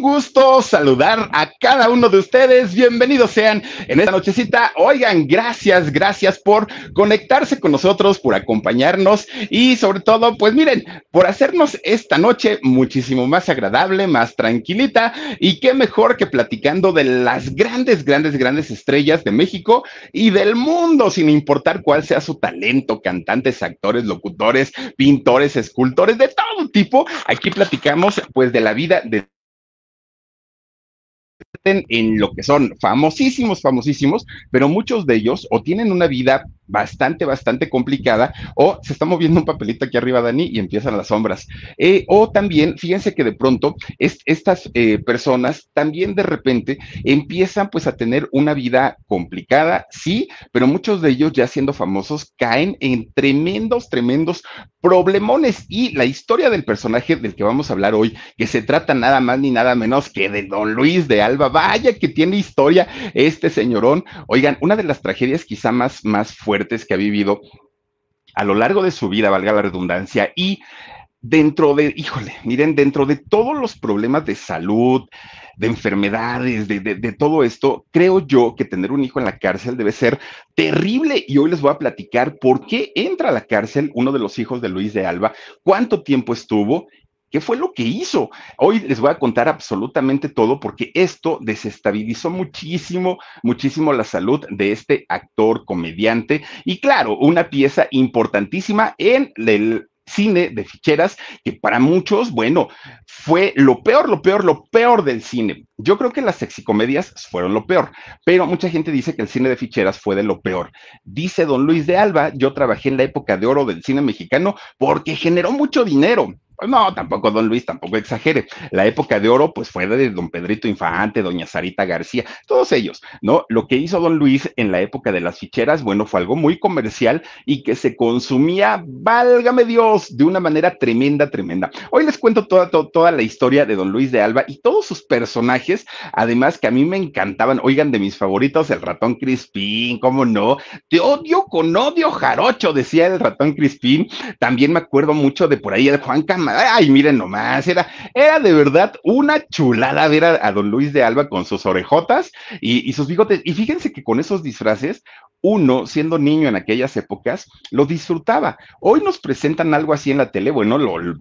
gusto saludar a cada uno de ustedes. Bienvenidos sean en esta nochecita. Oigan, gracias, gracias por conectarse con nosotros, por acompañarnos y sobre todo, pues miren, por hacernos esta noche muchísimo más agradable, más tranquilita y qué mejor que platicando de las grandes, grandes, grandes estrellas de México y del mundo, sin importar cuál sea su talento, cantantes, actores, locutores, pintores, escultores, de todo tipo. Aquí platicamos pues de la vida de en lo que son famosísimos, famosísimos, pero muchos de ellos o tienen una vida bastante, bastante complicada, o se está moviendo un papelito aquí arriba, Dani, y empiezan las sombras. Eh, o también, fíjense que de pronto estas eh, personas también de repente empiezan pues a tener una vida complicada, sí, pero muchos de ellos ya siendo famosos caen en tremendos, tremendos problemones. Y la historia del personaje del que vamos a hablar hoy, que se trata nada más ni nada menos que de Don Luis de Alba, vaya que tiene historia este señorón. Oigan, una de las tragedias quizá más, más fuertes que ha vivido a lo largo de su vida, valga la redundancia, y dentro de, híjole, miren, dentro de todos los problemas de salud, de enfermedades, de, todo esto, creo yo que tener un hijo en la cárcel debe ser terrible y hoy les voy a platicar por qué entra a la cárcel uno de los hijos de Luis de Alba, cuánto tiempo estuvo ¿Qué fue lo que hizo? Hoy les voy a contar absolutamente todo porque esto desestabilizó muchísimo, muchísimo la salud de este actor, comediante y claro, una pieza importantísima en el cine de ficheras que para muchos, bueno, fue lo peor, lo peor, lo peor del cine. Yo creo que las sexicomedias fueron lo peor, pero mucha gente dice que el cine de ficheras fue de lo peor. Dice don Luis de Alba, yo trabajé en la época de oro del cine mexicano porque generó mucho dinero no, tampoco don Luis, tampoco exagere. La época de oro, pues fue de don Pedrito Infante, doña Sarita García, todos ellos, ¿no? Lo que hizo don Luis en la época de las ficheras, bueno, fue algo muy comercial y que se consumía, válgame Dios, de una manera tremenda, tremenda. Hoy les cuento toda, toda, la historia de don Luis de Alba y todos sus personajes, además que a mí me encantaban, oigan, de mis favoritos, el ratón Crispín, ¿cómo no? Te odio con odio jarocho, decía el ratón Crispín. También me acuerdo mucho de por ahí el Juan Cam ay, miren nomás, era, era de verdad una chulada ver a, don Luis de Alba con sus orejotas y, sus bigotes. Y fíjense que con esos disfraces, uno, siendo niño en aquellas épocas, lo disfrutaba. Hoy nos presentan algo así en la tele, bueno,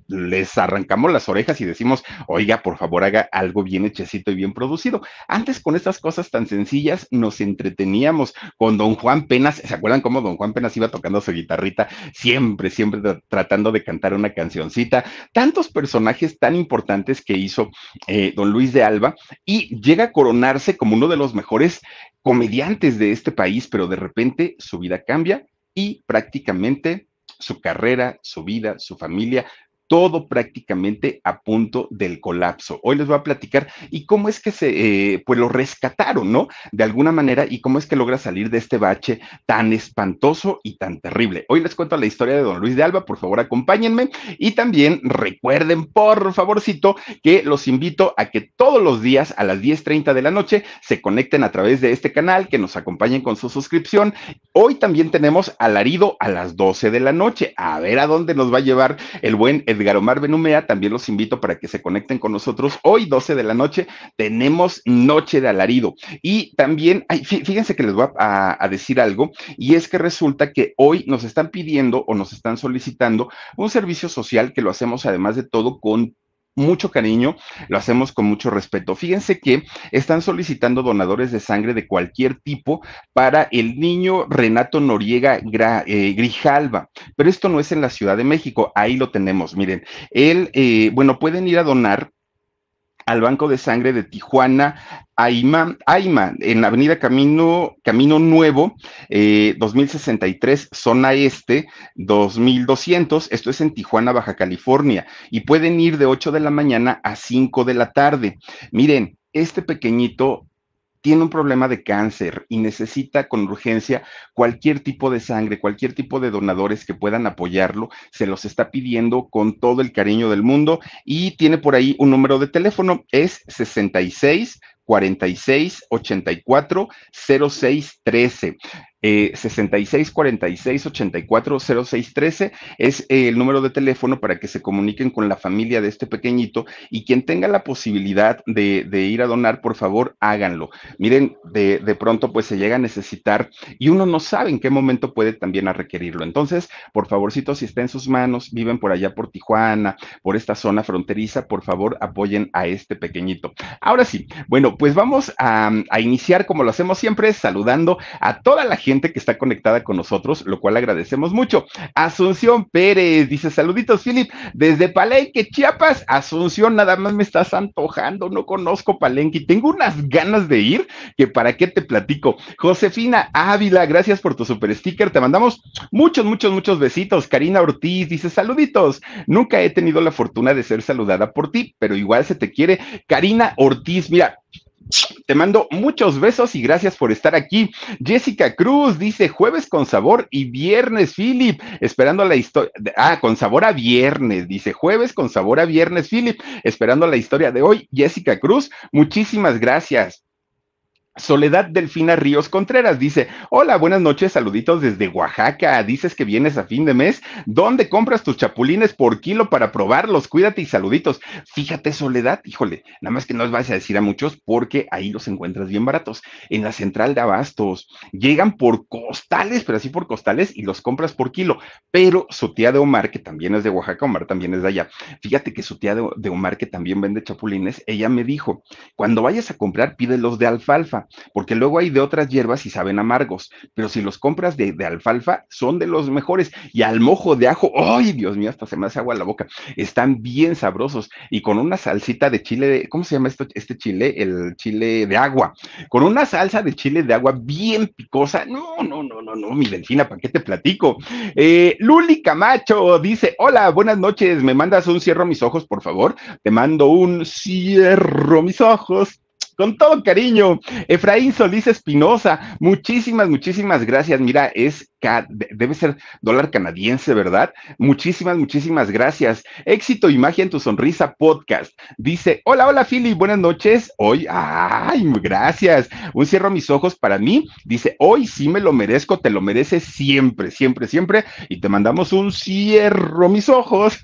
les arrancamos las orejas y decimos, oiga, por favor, haga algo bien hechecito y bien producido. Antes con estas cosas tan sencillas nos entreteníamos con don Juan Penas, ¿se acuerdan cómo don Juan Penas iba tocando su guitarrita, siempre, siempre tratando de cantar una cancioncita? tantos personajes tan importantes que hizo eh, don Luis de Alba y llega a coronarse como uno de los mejores comediantes de este país, pero de repente su vida cambia y prácticamente su carrera, su vida, su familia, todo prácticamente a punto del colapso. Hoy les voy a platicar y cómo es que se, eh, pues lo rescataron, ¿no? De alguna manera y cómo es que logra salir de este bache tan espantoso y tan terrible. Hoy les cuento la historia de don Luis de Alba, por favor acompáñenme y también recuerden, por favorcito, que los invito a que todos los días a las 10.30 de la noche se conecten a través de este canal, que nos acompañen con su suscripción. Hoy también tenemos alarido a las 12 de la noche. A ver a dónde nos va a llevar el buen Edgar Omar Benumea. También los invito para que se conecten con nosotros. Hoy, 12 de la noche, tenemos Noche de Alarido. Y también, fíjense que les voy a, decir algo, y es que resulta que hoy nos están pidiendo o nos están solicitando un servicio social que lo hacemos además de todo con mucho cariño, lo hacemos con mucho respeto. Fíjense que están solicitando donadores de sangre de cualquier tipo para el niño Renato Noriega eh, Grijalva, pero esto no es en la Ciudad de México, ahí lo tenemos, miren, él, eh, bueno, pueden ir a donar al Banco de Sangre de Tijuana, Aima, Aima en la avenida Camino, Camino Nuevo, 2063, eh, zona este, 2200, esto es en Tijuana, Baja California, y pueden ir de 8 de la mañana a 5 de la tarde. Miren, este pequeñito tiene un problema de cáncer y necesita con urgencia cualquier tipo de sangre, cualquier tipo de donadores que puedan apoyarlo, se los está pidiendo con todo el cariño del mundo y tiene por ahí un número de teléfono, es 66 46 84 06 13 eh, 6646840613 es eh, el número de teléfono para que se comuniquen con la familia de este pequeñito y quien tenga la posibilidad de, ir a donar, por favor, háganlo. Miren, de, pronto pues se llega a necesitar y uno no sabe en qué momento puede también a requerirlo. Entonces, por favorcito, si está en sus manos, viven por allá por Tijuana, por esta zona fronteriza, por favor, apoyen a este pequeñito. Ahora sí, bueno, pues vamos a, a iniciar como lo hacemos siempre, saludando a toda la gente gente que está conectada con nosotros, lo cual agradecemos mucho. Asunción Pérez dice: Saluditos, Philip, desde Palenque, Chiapas. Asunción, nada más me estás antojando, no conozco Palenque y tengo unas ganas de ir que para qué te platico. Josefina Ávila, gracias por tu super sticker. Te mandamos muchos, muchos, muchos besitos. Karina Ortiz dice: Saluditos, nunca he tenido la fortuna de ser saludada por ti, pero igual se te quiere. Karina Ortiz, mira, te mando muchos besos y gracias por estar aquí. Jessica Cruz dice jueves con sabor y viernes, Philip, esperando la historia. Ah, con sabor a viernes, dice jueves con sabor a viernes, Philip, esperando la historia de hoy. Jessica Cruz, muchísimas gracias. Soledad Delfina Ríos Contreras dice, hola, buenas noches, saluditos desde Oaxaca, dices que vienes a fin de mes, ¿dónde compras tus chapulines por kilo para probarlos? Cuídate y saluditos. Fíjate, Soledad, híjole, nada más que no les vas a decir a muchos porque ahí los encuentras bien baratos, en la central de abastos, llegan por costales, pero así por costales y los compras por kilo, pero su tía de Omar, que también es de Oaxaca, Omar también es de allá, fíjate que su tía de, Omar, que también vende chapulines, ella me dijo, cuando vayas a comprar, los de alfalfa porque luego hay de otras hierbas y saben amargos, pero si los compras de, alfalfa, son de los mejores. Y al mojo de ajo, ¡ay, Dios mío! Hasta se me hace agua la boca. Están bien sabrosos y con una salsita de chile, de, ¿cómo se llama esto? Este chile, el chile de agua, con una salsa de chile de agua bien picosa. No, no, no, no, no, mi delfina, ¿para qué te platico? Eh, Luli Camacho dice: Hola, buenas noches, me mandas un cierro mis ojos, por favor. Te mando un cierro mis ojos con todo cariño. Efraín Solís Espinosa, muchísimas, muchísimas gracias. Mira, es debe ser dólar canadiense, ¿verdad? Muchísimas, muchísimas gracias. Éxito y magia en tu sonrisa podcast. Dice, hola, hola, Philly, buenas noches. Hoy, ay, gracias. Un cierro mis ojos para mí. Dice, hoy sí me lo merezco, te lo mereces siempre, siempre, siempre. Y te mandamos un cierro mis ojos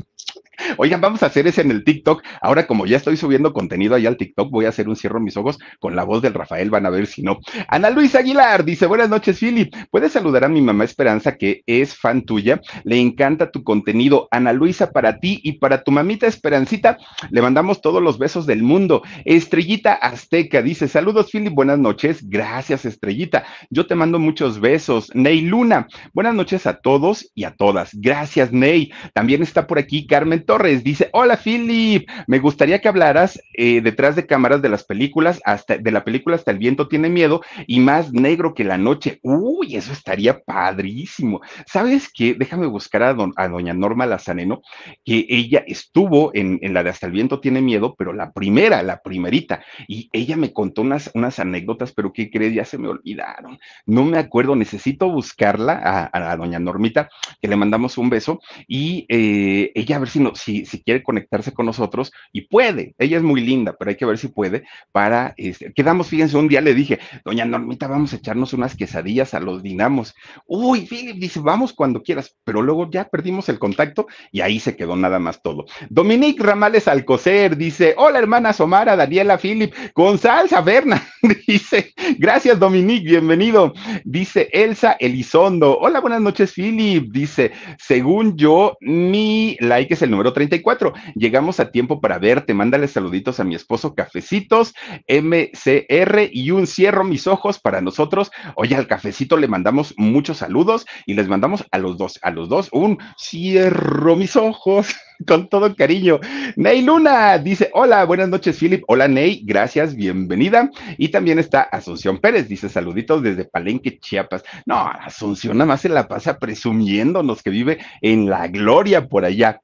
Oigan, vamos a hacer ese en el TikTok. Ahora, como ya estoy subiendo contenido allá al TikTok, voy a hacer un cierro en mis ojos con la voz del Rafael, van a ver si no. Ana Luisa Aguilar dice: Buenas noches, Philip. ¿Puedes saludar a mi mamá Esperanza, que es fan tuya? Le encanta tu contenido. Ana Luisa, para ti y para tu mamita Esperancita, le mandamos todos los besos del mundo. Estrellita Azteca dice: Saludos, Philip, buenas noches. Gracias, Estrellita. Yo te mando muchos besos. Ney Luna, buenas noches a todos y a todas. Gracias, Ney. También está por aquí Carmen Torres dice, hola Philip, me gustaría que hablaras eh, detrás de cámaras de las películas, hasta de la película Hasta el viento tiene miedo y más negro que la noche. Uy, eso estaría padrísimo. ¿Sabes qué? Déjame buscar a, a doña Norma Lazaneno, que ella estuvo en, la de Hasta el viento tiene miedo, pero la primera, la primerita, y ella me contó unas, unas anécdotas, pero ¿qué crees? Ya se me olvidaron. No me acuerdo, necesito buscarla a, a, doña Normita, que le mandamos un beso, y eh, ella a ver si nos si, quiere conectarse con nosotros y puede. Ella es muy linda, pero hay que ver si puede para, este, quedamos, fíjense, un día le dije, doña Normita, vamos a echarnos unas quesadillas a los dinamos. Uy, Philip dice, vamos cuando quieras, pero luego ya perdimos el contacto y ahí se quedó nada más todo. Dominique Ramales Alcocer dice, hola hermana Somara, Daniela, Philip, con salsa, Berna, dice, gracias Dominique, bienvenido. Dice Elsa Elizondo, hola, buenas noches Philip, dice, según yo, mi like es el número 34. Llegamos a tiempo para verte. Mándale saluditos a mi esposo Cafecitos, MCR, y un cierro mis ojos para nosotros. Oye, al cafecito le mandamos muchos saludos y les mandamos a los dos, a los dos, un cierro mis ojos con todo cariño. Ney Luna dice: Hola, buenas noches, Philip. Hola, Ney, gracias, bienvenida. Y también está Asunción Pérez, dice: Saluditos desde Palenque, Chiapas. No, Asunción nada más se la pasa presumiéndonos que vive en la gloria por allá.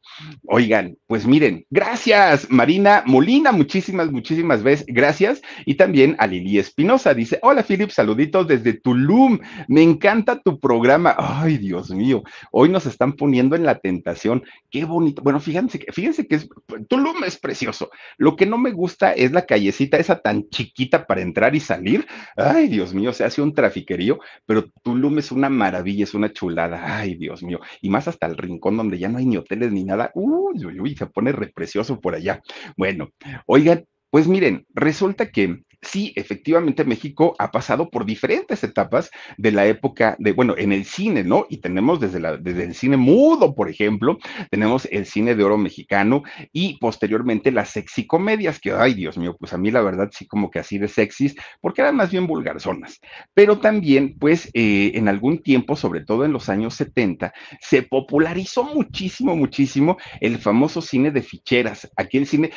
Oigan, pues miren, gracias, Marina Molina, muchísimas, muchísimas veces, gracias. Y también a Lili Espinosa, dice: Hola, Philip, saluditos desde Tulum. Me encanta tu programa. Ay, Dios mío, hoy nos están poniendo en la tentación. Qué bonito. Bueno, fíjense que, fíjense que es, Tulum es precioso. Lo que no me gusta es la callecita esa tan chiquita para entrar y salir. Ay, Dios mío, se hace un trafiquerío, pero Tulum es una maravilla, es una chulada. Ay, Dios mío. Y más hasta el rincón donde ya no hay ni hoteles ni nada. Uy, uy, uy, se pone precioso por allá. Bueno, oigan, pues miren, resulta que sí, efectivamente México ha pasado por diferentes etapas de la época de, bueno, en el cine, ¿no? Y tenemos desde, la, desde el cine mudo, por ejemplo, tenemos el cine de oro mexicano y posteriormente las comedias, que, ay Dios mío, pues a mí la verdad sí como que así de sexys, porque eran más bien vulgarzonas. Pero también, pues, eh, en algún tiempo, sobre todo en los años 70, se popularizó muchísimo, muchísimo el famoso cine de ficheras, aquel cine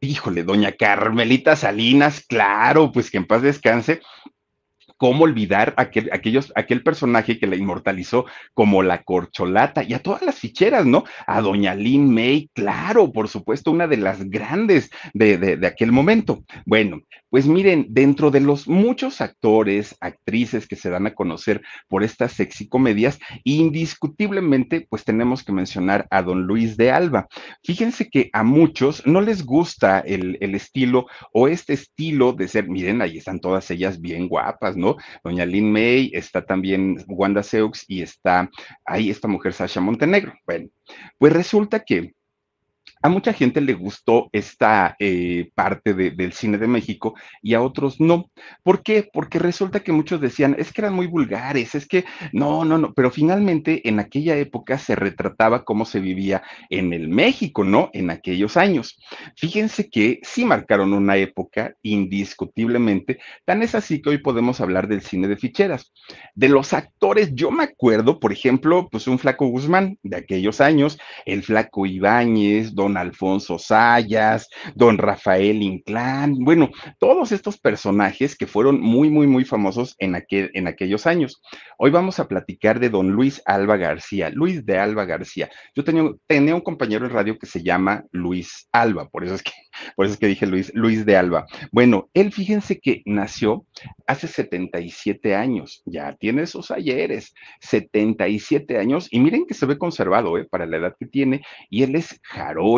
Híjole, doña Carmelita Salinas, claro, pues que en paz descanse, cómo olvidar aquel, aquellos, aquel personaje que la inmortalizó como la corcholata y a todas las ficheras, ¿no? A doña Lynn May, claro, por supuesto, una de las grandes de, de, aquel momento. Bueno, pues miren, dentro de los muchos actores, actrices que se dan a conocer por estas sexy comedias, indiscutiblemente, pues tenemos que mencionar a don Luis de Alba. Fíjense que a muchos no les gusta el, el estilo o este estilo de ser, miren, ahí están todas ellas bien guapas, ¿no? Doña Lynn May, está también Wanda Seux y está ahí esta mujer Sasha Montenegro. Bueno, pues resulta que a mucha gente le gustó esta eh, parte del cine de México y a otros no. ¿Por qué? Porque resulta que muchos decían, es que eran muy vulgares, es que no, no, no, pero finalmente en aquella época se retrataba cómo se vivía en el México, ¿no? En aquellos años. Fíjense que sí marcaron una época indiscutiblemente, tan es así que hoy podemos hablar del cine de ficheras. De los actores, yo me acuerdo, por ejemplo, pues un flaco Guzmán de aquellos años, el flaco Ibáñez, don don Alfonso Sayas, don Rafael Inclán, bueno, todos estos personajes que fueron muy, muy, muy famosos en, aquel, en aquellos años. Hoy vamos a platicar de don Luis Alba García, Luis de Alba García. Yo tenía, un compañero en radio que se llama Luis Alba, por eso es que, por eso es que dije Luis, Luis de Alba. Bueno, él fíjense que nació hace 77 años, ya tiene sus ayeres, 77 años, y miren que se ve conservado, ¿eh? Para la edad que tiene, y él es jaro.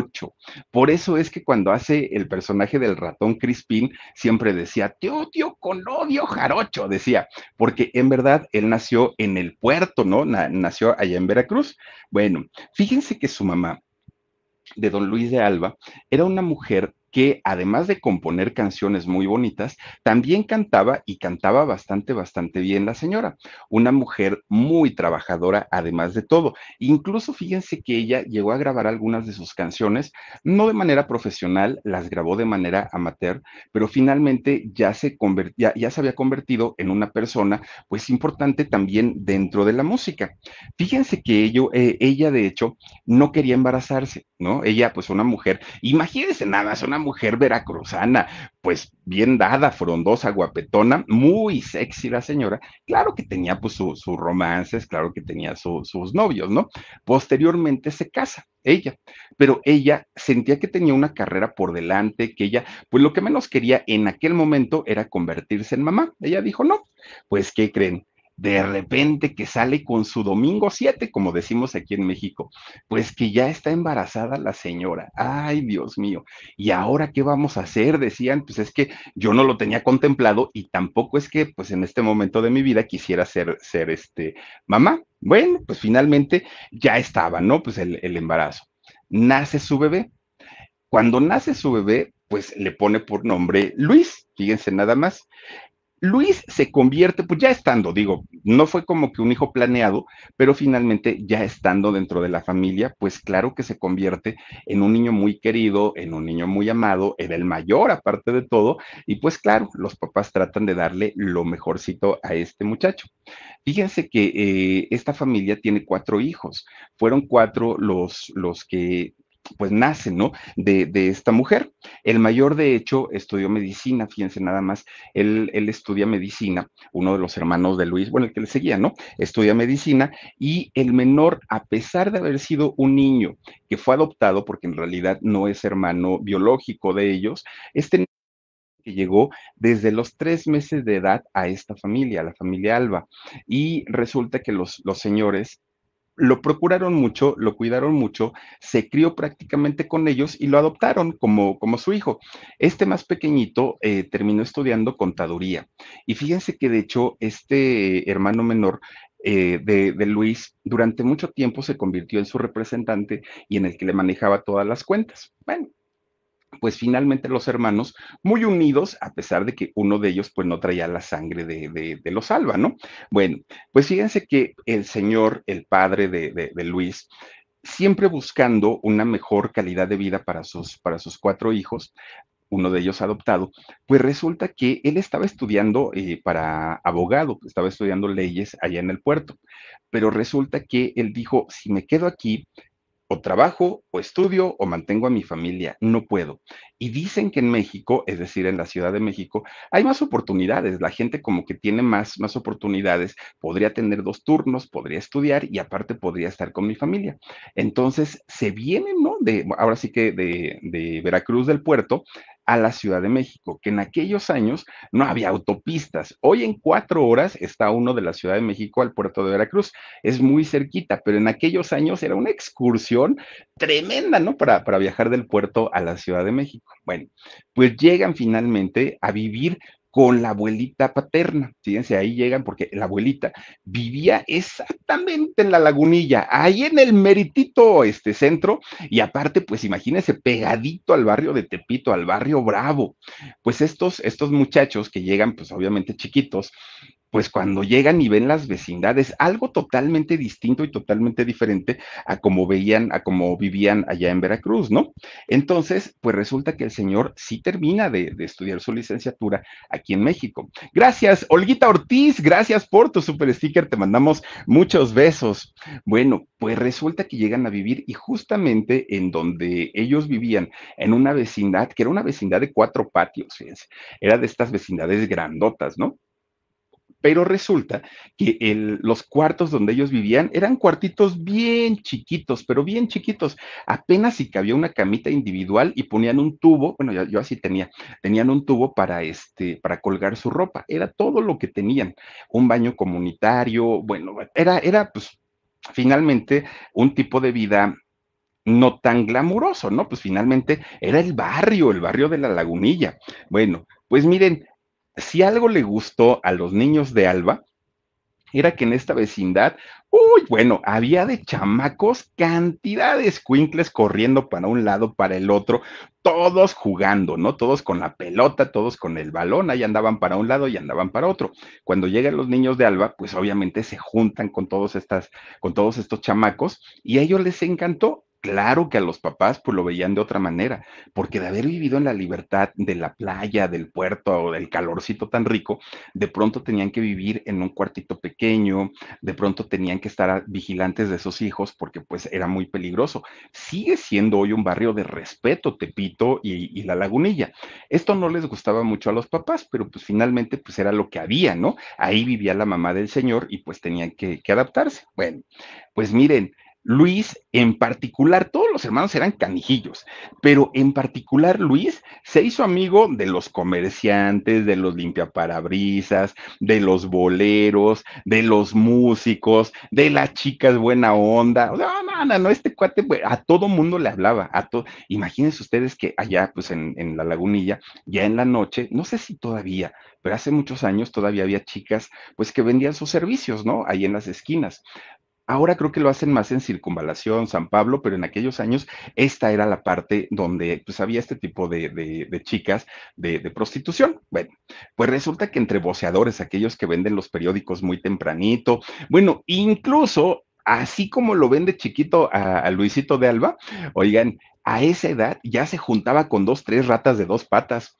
Por eso es que cuando hace el personaje del ratón Crispín, siempre decía, te odio con odio jarocho, decía, porque en verdad él nació en el puerto, ¿no? nació allá en Veracruz. Bueno, fíjense que su mamá, de don Luis de Alba, era una mujer que además de componer canciones muy bonitas, también cantaba y cantaba bastante, bastante bien la señora. Una mujer muy trabajadora, además de todo. Incluso fíjense que ella llegó a grabar algunas de sus canciones, no de manera profesional, las grabó de manera amateur, pero finalmente ya se, ya se había convertido en una persona, pues importante también dentro de la música. Fíjense que eh, ella de hecho no quería embarazarse, ¿no? Ella, pues una mujer, imagínense nada es una mujer veracruzana, pues bien dada, frondosa, guapetona, muy sexy la señora. Claro que tenía pues sus romances, claro que tenía sus novios, ¿no? Posteriormente se casa ella, pero ella sentía que tenía una carrera por delante, que ella, pues lo que menos quería en aquel momento era convertirse en mamá. Ella dijo, no, pues ¿qué creen? de repente que sale con su domingo 7, como decimos aquí en México, pues que ya está embarazada la señora. Ay, Dios mío. ¿Y ahora qué vamos a hacer? Decían, pues es que yo no lo tenía contemplado y tampoco es que pues en este momento de mi vida quisiera ser, ser este mamá. Bueno, pues finalmente ya estaba, ¿no? Pues el, el embarazo. Nace su bebé. Cuando nace su bebé, pues le pone por nombre Luis, fíjense nada más. Luis se convierte, pues ya estando, digo, no fue como que un hijo planeado, pero finalmente ya estando dentro de la familia, pues claro que se convierte en un niño muy querido, en un niño muy amado, en el mayor aparte de todo, y pues claro, los papás tratan de darle lo mejorcito a este muchacho. Fíjense que eh, esta familia tiene cuatro hijos, fueron cuatro los, los que pues nace, ¿no? De, esta mujer. El mayor, de hecho, estudió medicina, fíjense nada más, él, estudia medicina, uno de los hermanos de Luis, bueno, el que le seguía, ¿no? Estudia medicina y el menor, a pesar de haber sido un niño que fue adoptado, porque en realidad no es hermano biológico de ellos, este que llegó desde los tres meses de edad a esta familia, a la familia Alba. Y resulta que los señores lo procuraron mucho, lo cuidaron mucho, se crió prácticamente con ellos y lo adoptaron como, como su hijo. Este más pequeñito eh, terminó estudiando contaduría. Y fíjense que de hecho este hermano menor eh, de, de, Luis durante mucho tiempo se convirtió en su representante y en el que le manejaba todas las cuentas. Bueno, pues finalmente los hermanos, muy unidos, a pesar de que uno de ellos pues no traía la sangre de, los Alba, ¿no? Bueno, pues fíjense que el señor, el padre de, Luis, siempre buscando una mejor calidad de vida para sus, para sus cuatro hijos, uno de ellos adoptado, pues resulta que él estaba estudiando eh, para abogado, estaba estudiando leyes allá en el puerto, pero resulta que él dijo, si me quedo aquí, o trabajo, o estudio, o mantengo a mi familia. No puedo. Y dicen que en México, es decir, en la Ciudad de México, hay más oportunidades. La gente como que tiene más, más oportunidades. Podría tener dos turnos, podría estudiar y aparte podría estar con mi familia. Entonces, se viene, ¿no? De, ahora sí que de, de Veracruz del Puerto, a la Ciudad de México, que en aquellos años no había autopistas. Hoy en cuatro horas está uno de la Ciudad de México al puerto de Veracruz. Es muy cerquita, pero en aquellos años era una excursión tremenda, ¿no? Para, viajar del puerto a la Ciudad de México. Bueno, pues llegan finalmente a vivir con la abuelita paterna. Fíjense, ahí llegan porque la abuelita vivía exactamente en la lagunilla, ahí en el meritito este centro, y aparte, pues imagínense, pegadito al barrio de Tepito, al barrio Bravo. Pues estos, estos muchachos que llegan, pues obviamente chiquitos, pues cuando llegan y ven las vecindades, algo totalmente distinto y totalmente diferente a como veían, a como vivían allá en Veracruz, ¿no? Entonces, pues resulta que el señor sí termina de, estudiar su licenciatura aquí en México. Gracias, Olguita Ortiz, gracias por tu super sticker, te mandamos muchos besos. Bueno, pues resulta que llegan a vivir y justamente en donde ellos vivían, en una vecindad, que era una vecindad de cuatro patios, fíjense, era de estas vecindades grandotas, ¿no? Pero resulta que los cuartos donde ellos vivían eran cuartitos bien chiquitos, pero bien chiquitos. Apenas si cabía una camita individual y ponían un tubo, bueno, yo, así tenía, tenían un tubo para este, para colgar su ropa. Era todo lo que tenían. Un baño comunitario, bueno, era, era pues finalmente un tipo de vida no tan glamuroso, ¿no? Pues finalmente era el barrio, el barrio de la lagunilla. Bueno, pues miren, si algo le gustó a los niños de Alba, era que en esta vecindad, uy, bueno, había de chamacos cantidades, de corriendo para un lado, para el otro, todos jugando, ¿no? Todos con la pelota, todos con el balón, ahí andaban para un lado y andaban para otro. Cuando llegan los niños de Alba, pues obviamente se juntan con todos estas, con todos estos chamacos, y a ellos les encantó, Claro que a los papás pues lo veían de otra manera, porque de haber vivido en la libertad de la playa, del puerto o del calorcito tan rico, de pronto tenían que vivir en un cuartito pequeño, de pronto tenían que estar vigilantes de sus hijos porque pues era muy peligroso. Sigue siendo hoy un barrio de respeto Tepito y, la lagunilla. Esto no les gustaba mucho a los papás, pero pues finalmente pues era lo que había, ¿no? Ahí vivía la mamá del señor y pues tenían que, que adaptarse. Bueno, pues miren, Luis en particular, todos los hermanos eran canijillos, pero en particular Luis se hizo amigo de los comerciantes, de los limpiaparabrisas, de los boleros, de los músicos, de las chicas buena onda. No, no, no, no este cuate pues, a todo mundo le hablaba. A Imagínense ustedes que allá, pues en, en la lagunilla, ya en la noche, no sé si todavía, pero hace muchos años todavía había chicas pues que vendían sus servicios, ¿no? Ahí en las esquinas. Ahora creo que lo hacen más en Circunvalación, San Pablo, pero en aquellos años esta era la parte donde pues, había este tipo de, chicas de, prostitución. Bueno, pues resulta que entre voceadores, aquellos que venden los periódicos muy tempranito, bueno, incluso así como lo vende chiquito a Luisito de Alba, oigan, a esa edad ya se juntaba con dos, tres ratas de dos patas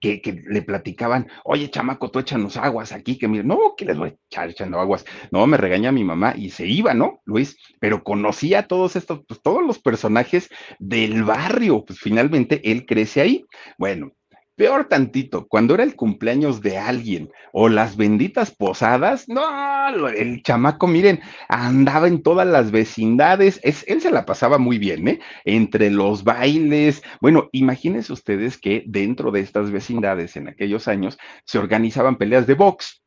que, le platicaban, oye, chamaco, tú échanos aguas aquí, que mira, no, que les voy a echar echando aguas. No, me regaña mi mamá y se iba, ¿no, Luis? Pero conocía a todos estos, pues todos los personajes del barrio, pues finalmente él crece ahí. Bueno, Peor tantito, cuando era el cumpleaños de alguien o las benditas posadas, no, el chamaco, miren, andaba en todas las vecindades, él se la pasaba muy bien, ¿eh? Entre los bailes. Bueno, imagínense ustedes que dentro de estas vecindades en aquellos años se organizaban peleas de box.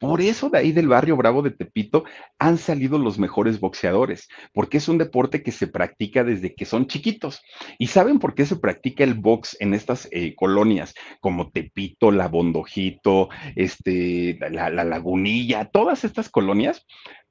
Por eso de ahí del barrio Bravo de Tepito han salido los mejores boxeadores, porque es un deporte que se practica desde que son chiquitos. ¿Y saben por qué se practica el box en estas eh, colonias como Tepito, La Bondojito, este, la, la Lagunilla, todas estas colonias?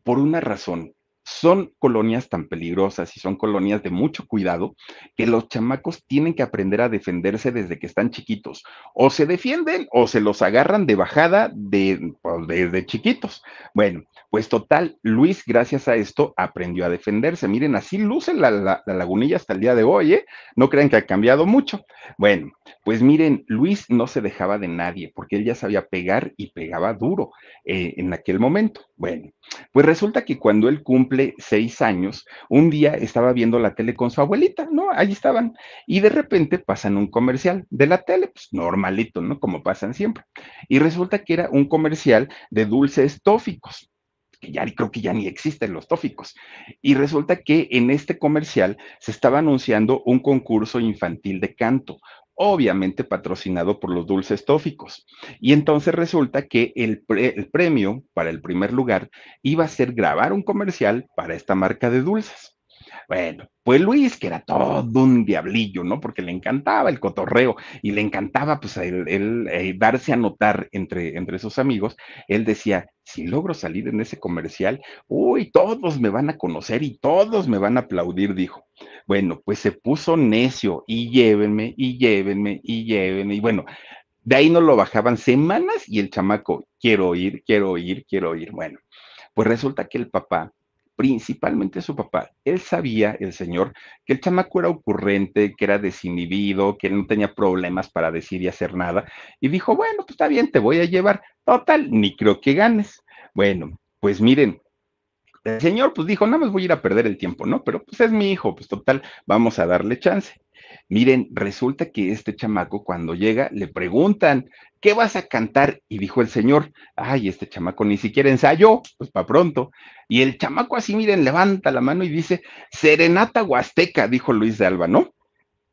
Por una razón, son colonias tan peligrosas y son colonias de mucho cuidado que los chamacos tienen que aprender a defenderse desde que están chiquitos. O se defienden o se los agarran de bajada de, pues, desde chiquitos. Bueno, pues total, Luis, gracias a esto, aprendió a defenderse. Miren, así luce la, lagunilla hasta el día de hoy, ¿eh? No crean que ha cambiado mucho. Bueno, pues miren, Luis no se dejaba de nadie porque él ya sabía pegar y pegaba duro eh, en aquel momento. Bueno, pues resulta que cuando él cumple seis años, un día estaba viendo la tele con su abuelita, ¿no? Ahí estaban. Y de repente pasan un comercial de la tele, pues normalito, ¿no? Como pasan siempre. Y resulta que era un comercial de dulces tóficos que ya creo que ya ni existen los tóficos. Y resulta que en este comercial se estaba anunciando un concurso infantil de canto, obviamente patrocinado por los dulces tóficos. Y entonces resulta que el, premio para el primer lugar iba a ser grabar un comercial para esta marca de dulces. Bueno, pues Luis, que era todo un diablillo, ¿no? Porque le encantaba el cotorreo y le encantaba pues el, eh, darse a notar entre, entre sus amigos, él decía, si logro salir en ese comercial, uy, todos me van a conocer y todos me van a aplaudir, dijo. Bueno, pues se puso necio y llévenme y llévenme y llévenme. Y bueno, de ahí no lo bajaban semanas y el chamaco, quiero ir, quiero ir, quiero ir. Bueno, pues resulta que el papá, principalmente su papá, él sabía, el señor, que el chamaco era ocurrente, que era desinhibido, que él no tenía problemas para decir y hacer nada. Y dijo, bueno, pues está bien, te voy a llevar. Total, ni creo que ganes. Bueno, pues miren, el señor pues dijo, nada más voy a ir a perder el tiempo, ¿no? Pero pues es mi hijo, pues total, vamos a darle chance. Miren, resulta que este chamaco cuando llega le preguntan, ¿qué vas a cantar? Y dijo el señor, ay, este chamaco ni siquiera ensayó, pues para pronto. Y el chamaco así, miren, levanta la mano y dice, Serenata Huasteca, dijo Luis de Alba, ¿no?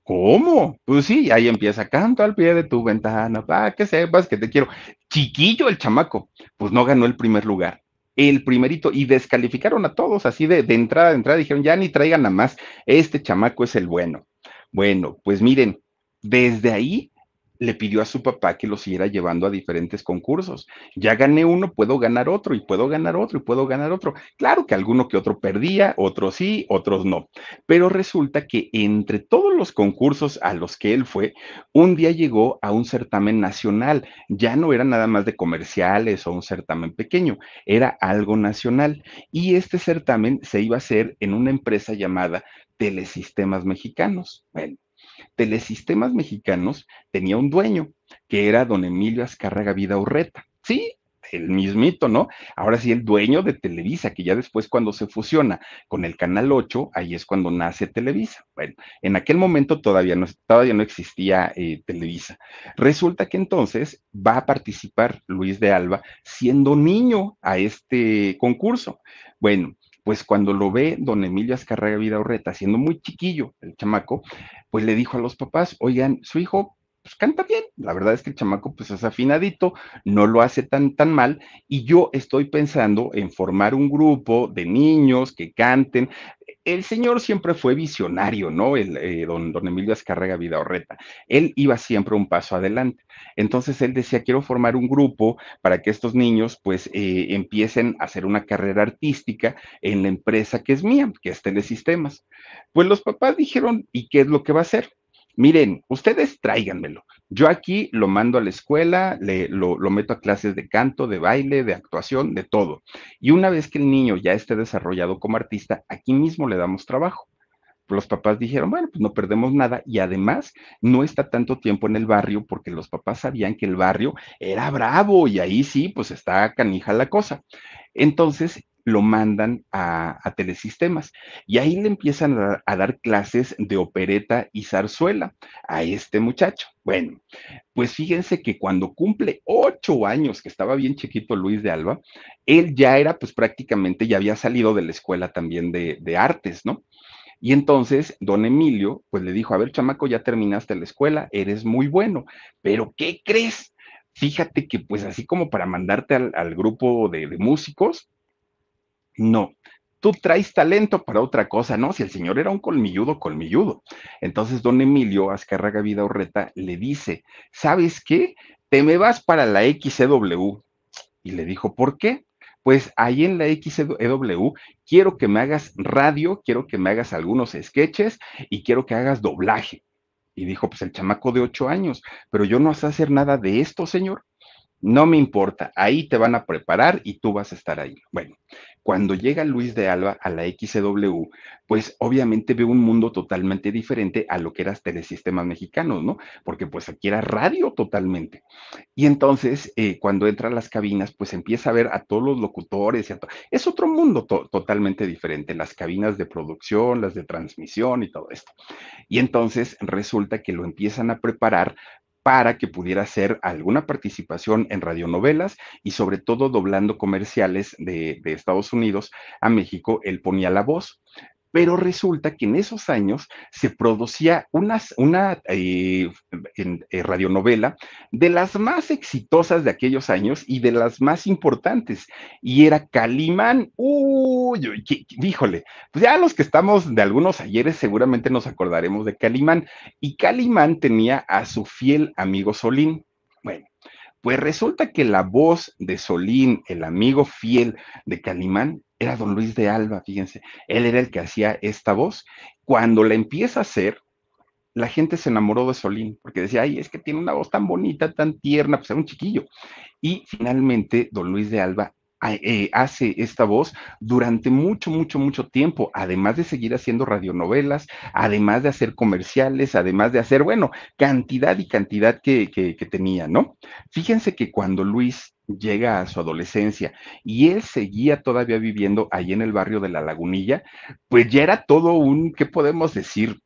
¿Cómo? Pues sí, ahí empieza, canto al pie de tu ventana, para que sepas que te quiero. Chiquillo el chamaco, pues no ganó el primer lugar, el primerito y descalificaron a todos así de, entrada, de entrada, dijeron, ya ni traigan a más, este chamaco es el bueno. Bueno, pues miren, desde ahí le pidió a su papá que lo siguiera llevando a diferentes concursos. Ya gané uno, puedo ganar otro y puedo ganar otro y puedo ganar otro. Claro que alguno que otro perdía, otros sí, otros no. Pero resulta que entre todos los concursos a los que él fue, un día llegó a un certamen nacional. Ya no era nada más de comerciales o un certamen pequeño, era algo nacional. Y este certamen se iba a hacer en una empresa llamada Telesistemas Mexicanos. Bueno, Telesistemas Mexicanos tenía un dueño, que era don Emilio Azcárraga Vida Urreta. Sí, el mismito, ¿no? Ahora sí, el dueño de Televisa, que ya después cuando se fusiona con el Canal 8, ahí es cuando nace Televisa. Bueno, en aquel momento todavía no, todavía no existía eh, Televisa. Resulta que entonces va a participar Luis de Alba siendo niño a este concurso. Bueno, pues cuando lo ve don Emilio Azcarraga Vidaurreta, siendo muy chiquillo el chamaco, pues le dijo a los papás, oigan, su hijo pues, canta bien. La verdad es que el chamaco pues es afinadito, no lo hace tan tan mal y yo estoy pensando en formar un grupo de niños que canten, el señor siempre fue visionario, ¿no? El, eh, don, don Emilio Vida Vidaorreta. Él iba siempre un paso adelante. Entonces él decía, quiero formar un grupo para que estos niños pues eh, empiecen a hacer una carrera artística en la empresa que es mía, que es Telesistemas. Pues los papás dijeron, ¿y qué es lo que va a hacer? miren, ustedes tráiganmelo. Yo aquí lo mando a la escuela, le, lo, lo, meto a clases de canto, de baile, de actuación, de todo. Y una vez que el niño ya esté desarrollado como artista, aquí mismo le damos trabajo. Los papás dijeron, bueno, pues no perdemos nada y además no está tanto tiempo en el barrio porque los papás sabían que el barrio era bravo y ahí sí, pues está canija la cosa. Entonces, lo mandan a, telesistemas y ahí le empiezan a, dar clases de opereta y zarzuela a este muchacho. Bueno, pues fíjense que cuando cumple ocho años, que estaba bien chiquito Luis de Alba, él ya era pues prácticamente, ya había salido de la escuela también de, de artes, ¿no? Y entonces don Emilio pues le dijo, a ver chamaco, ya terminaste la escuela, eres muy bueno, pero ¿qué crees? Fíjate que pues así como para mandarte al, al grupo de, de músicos, no, tú traes talento para otra cosa, ¿no? Si el señor era un colmilludo, colmilludo. Entonces, don Emilio Vida Orreta le dice, ¿sabes qué? Te me vas para la XEW. Y le dijo, ¿por qué? Pues ahí en la XEW quiero que me hagas radio, quiero que me hagas algunos sketches y quiero que hagas doblaje. Y dijo, pues el chamaco de ocho años, pero yo no sé hacer nada de esto, señor. No me importa, ahí te van a preparar y tú vas a estar ahí. Bueno, cuando llega Luis de Alba a la XW, pues obviamente ve un mundo totalmente diferente a lo que eran telesistemas mexicanos, ¿no? Porque pues aquí era radio totalmente. Y entonces, eh, cuando entra las cabinas, pues empieza a ver a todos los locutores. Y a es otro mundo totalmente diferente, las cabinas de producción, las de transmisión y todo esto. Y entonces resulta que lo empiezan a preparar para que pudiera hacer alguna participación en radionovelas y sobre todo doblando comerciales de, Estados Unidos a México, él ponía la voz pero resulta que en esos años se producía una, una eh, eh, radionovela de las más exitosas de aquellos años y de las más importantes, y era Calimán. Uy, híjole, pues ya los que estamos de algunos ayeres seguramente nos acordaremos de Calimán, y Calimán tenía a su fiel amigo Solín. Bueno. Pues resulta que la voz de Solín, el amigo fiel de Calimán, era don Luis de Alba, fíjense, él era el que hacía esta voz. Cuando la empieza a hacer, la gente se enamoró de Solín, porque decía, ay, es que tiene una voz tan bonita, tan tierna, pues era un chiquillo. Y finalmente, don Luis de Alba eh, hace esta voz durante mucho, mucho, mucho tiempo, además de seguir haciendo radionovelas, además de hacer comerciales, además de hacer, bueno, cantidad y cantidad que, tenía, ¿no? Fíjense que cuando Luis llega a su adolescencia y él seguía todavía viviendo ahí en el barrio de la Lagunilla, pues ya era todo un, ¿qué podemos decir?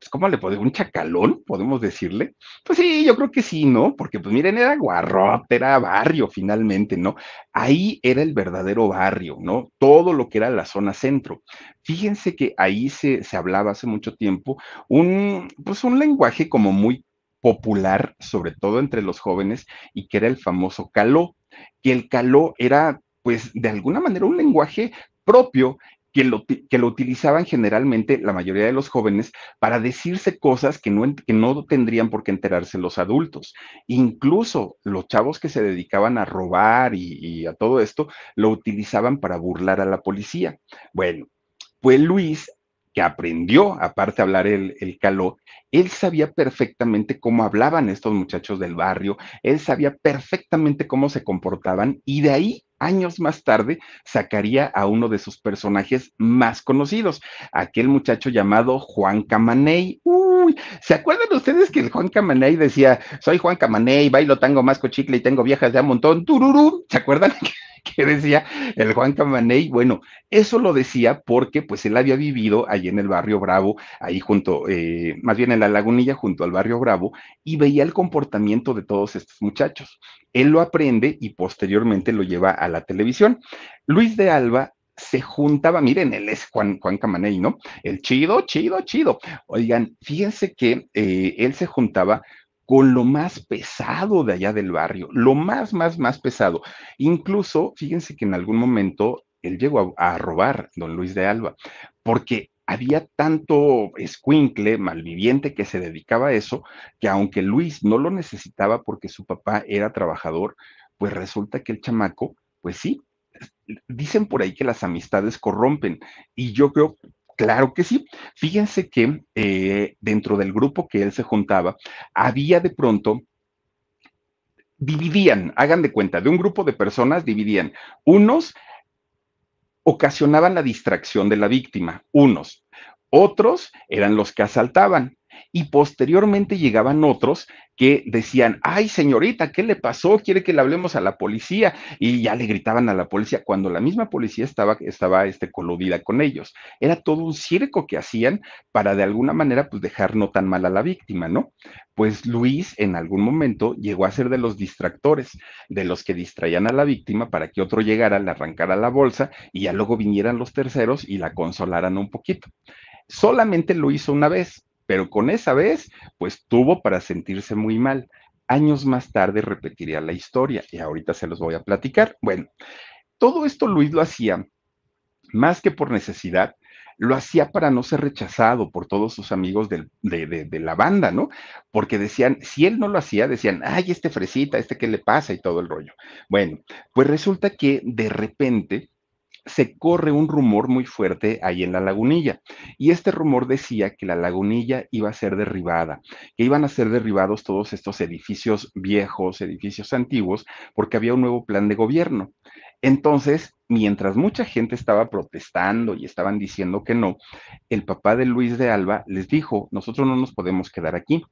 Pues, ¿Cómo le podemos? ¿Un chacalón? ¿Podemos decirle? Pues sí, yo creo que sí, ¿no? Porque, pues miren, era guarrote, era barrio finalmente, ¿no? Ahí era el verdadero barrio, ¿no? Todo lo que era la zona centro. Fíjense que ahí se, se hablaba hace mucho tiempo un, pues un lenguaje como muy popular, sobre todo entre los jóvenes, y que era el famoso caló, que el caló era, pues, de alguna manera un lenguaje propio que lo, que lo, utilizaban generalmente la mayoría de los jóvenes para decirse cosas que no, que no tendrían por qué enterarse los adultos. Incluso los chavos que se dedicaban a robar y, y a todo esto lo utilizaban para burlar a la policía. Bueno, pues Luis aprendió, aparte a hablar el, el caló, él sabía perfectamente cómo hablaban estos muchachos del barrio, él sabía perfectamente cómo se comportaban y de ahí años más tarde sacaría a uno de sus personajes más conocidos, aquel muchacho llamado Juan Camaney. Uy, ¿se acuerdan ustedes que el Juan Camaney decía, soy Juan Camaney, bailo tango más cochicle y tengo viejas de a montón? Tururú, ¿se acuerdan? que decía el Juan Camaney, bueno, eso lo decía porque pues él había vivido allí en el barrio Bravo, ahí junto, eh, más bien en la lagunilla junto al barrio Bravo, y veía el comportamiento de todos estos muchachos. Él lo aprende y posteriormente lo lleva a la televisión. Luis de Alba se juntaba, miren, él es Juan, Juan Camaney, ¿no? El chido, chido, chido. Oigan, fíjense que eh, él se juntaba con lo más pesado de allá del barrio, lo más, más, más pesado. Incluso, fíjense que en algún momento él llegó a, a robar, don Luis de Alba, porque había tanto escuincle, malviviente que se dedicaba a eso, que aunque Luis no lo necesitaba porque su papá era trabajador, pues resulta que el chamaco, pues sí, dicen por ahí que las amistades corrompen, y yo creo Claro que sí. Fíjense que eh, dentro del grupo que él se juntaba, había de pronto, dividían, hagan de cuenta, de un grupo de personas dividían. Unos ocasionaban la distracción de la víctima, unos. Otros eran los que asaltaban y posteriormente llegaban otros que decían, ay señorita, ¿qué le pasó? ¿Quiere que le hablemos a la policía? Y ya le gritaban a la policía cuando la misma policía estaba, estaba este, coludida con ellos. Era todo un circo que hacían para de alguna manera pues, dejar no tan mal a la víctima, ¿no? Pues Luis en algún momento llegó a ser de los distractores, de los que distraían a la víctima para que otro llegara, le arrancara la bolsa y ya luego vinieran los terceros y la consolaran un poquito. Solamente lo hizo una vez, pero con esa vez, pues tuvo para sentirse muy mal. Años más tarde repetiría la historia y ahorita se los voy a platicar. Bueno, todo esto Luis lo hacía más que por necesidad, lo hacía para no ser rechazado por todos sus amigos de, de, la banda, ¿no? Porque decían, si él no lo hacía, decían, ay, este fresita, este qué le pasa y todo el rollo. Bueno, pues resulta que de repente se corre un rumor muy fuerte ahí en la lagunilla. Y este rumor decía que la lagunilla iba a ser derribada, que iban a ser derribados todos estos edificios viejos, edificios antiguos, porque había un nuevo plan de gobierno. Entonces, mientras mucha gente estaba protestando y estaban diciendo que no, el papá de Luis de Alba les dijo, nosotros no nos podemos quedar aquí,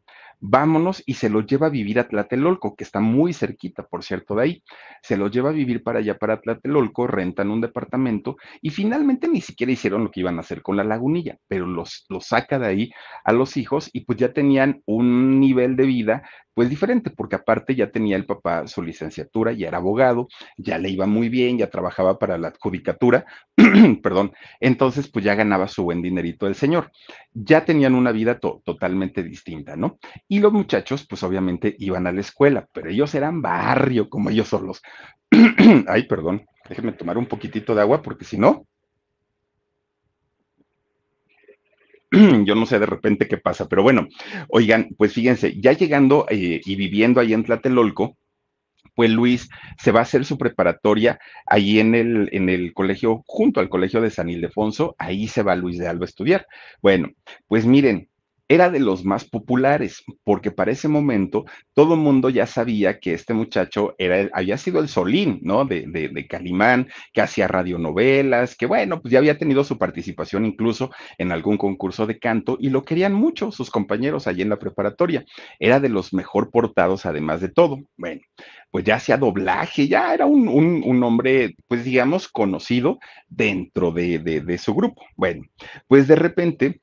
vámonos y se lo lleva a vivir a Tlatelolco, que está muy cerquita, por cierto, de ahí. Se los lleva a vivir para allá, para Tlatelolco, rentan un departamento y finalmente ni siquiera hicieron lo que iban a hacer con la lagunilla, pero los, los saca de ahí a los hijos y pues ya tenían un nivel de vida pues diferente, porque aparte ya tenía el papá su licenciatura, ya era abogado, ya le iba muy bien, ya trabajaba para la judicatura, perdón, entonces pues ya ganaba su buen dinerito el señor. Ya tenían una vida totalmente distinta, ¿no? Y los muchachos, pues obviamente iban a la escuela, pero ellos eran barrio como ellos solos. Ay, perdón, déjenme tomar un poquitito de agua porque si no, yo no sé de repente qué pasa, pero bueno, oigan, pues fíjense, ya llegando eh, y viviendo ahí en Tlatelolco, pues Luis se va a hacer su preparatoria ahí en el, en el colegio, junto al colegio de San Ildefonso, ahí se va Luis de Alba a estudiar. Bueno, pues miren, era de los más populares, porque para ese momento todo el mundo ya sabía que este muchacho era, había sido el Solín, ¿no? De, de, Calimán, que hacía radionovelas, que bueno, pues ya había tenido su participación incluso en algún concurso de canto y lo querían mucho sus compañeros allí en la preparatoria. Era de los mejor portados, además de todo. Bueno, pues ya hacía doblaje, ya era un, hombre, pues digamos, conocido dentro de, de su grupo. Bueno, pues de repente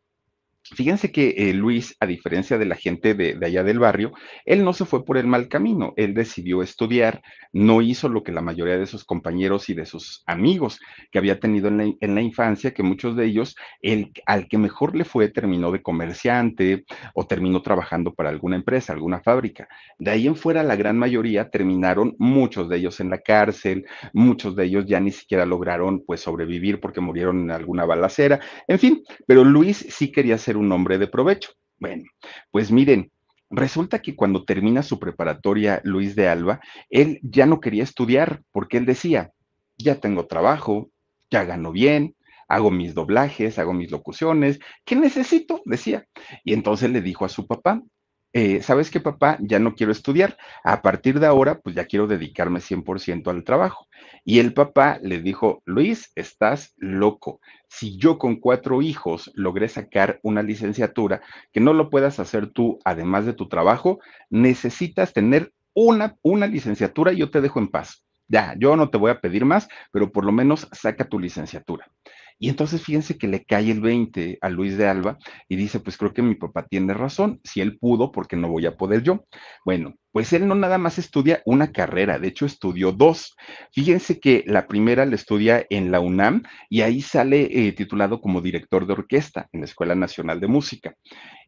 Fíjense que eh, Luis, a diferencia de la gente de, allá del barrio, él no se fue por el mal camino, él decidió estudiar, no hizo lo que la mayoría de sus compañeros y de sus amigos que había tenido en la, infancia, que muchos de ellos, el, al que mejor le fue, terminó de comerciante o terminó trabajando para alguna empresa, alguna fábrica. De ahí en fuera, la gran mayoría terminaron, muchos de ellos en la cárcel, muchos de ellos ya ni siquiera lograron pues sobrevivir porque murieron en alguna balacera, en fin, pero Luis sí quería ser un nombre de provecho. Bueno, pues miren, Resulta que cuando termina su preparatoria Luis de Alba, él ya no quería estudiar porque él decía, ya tengo trabajo, ya gano bien, hago mis doblajes, hago mis locuciones, ¿qué necesito? decía. Y entonces le dijo a su papá, eh, ¿sabes qué papá? Ya no quiero estudiar, a partir de ahora pues ya quiero dedicarme 100% al trabajo. Y el papá le dijo, Luis, estás loco, si yo con cuatro hijos logré sacar una licenciatura, que no lo puedas hacer tú además de tu trabajo, necesitas tener una, una licenciatura y yo te dejo en paz. Ya, yo no te voy a pedir más, pero por lo menos saca tu licenciatura. Y entonces fíjense que le cae el 20 a Luis de Alba y dice, pues creo que mi papá tiene razón, si él pudo, porque no voy a poder yo. Bueno, pues él no nada más estudia una carrera, de hecho estudió dos. Fíjense que la primera la estudia en la UNAM y ahí sale eh, titulado como director de orquesta en la Escuela Nacional de Música.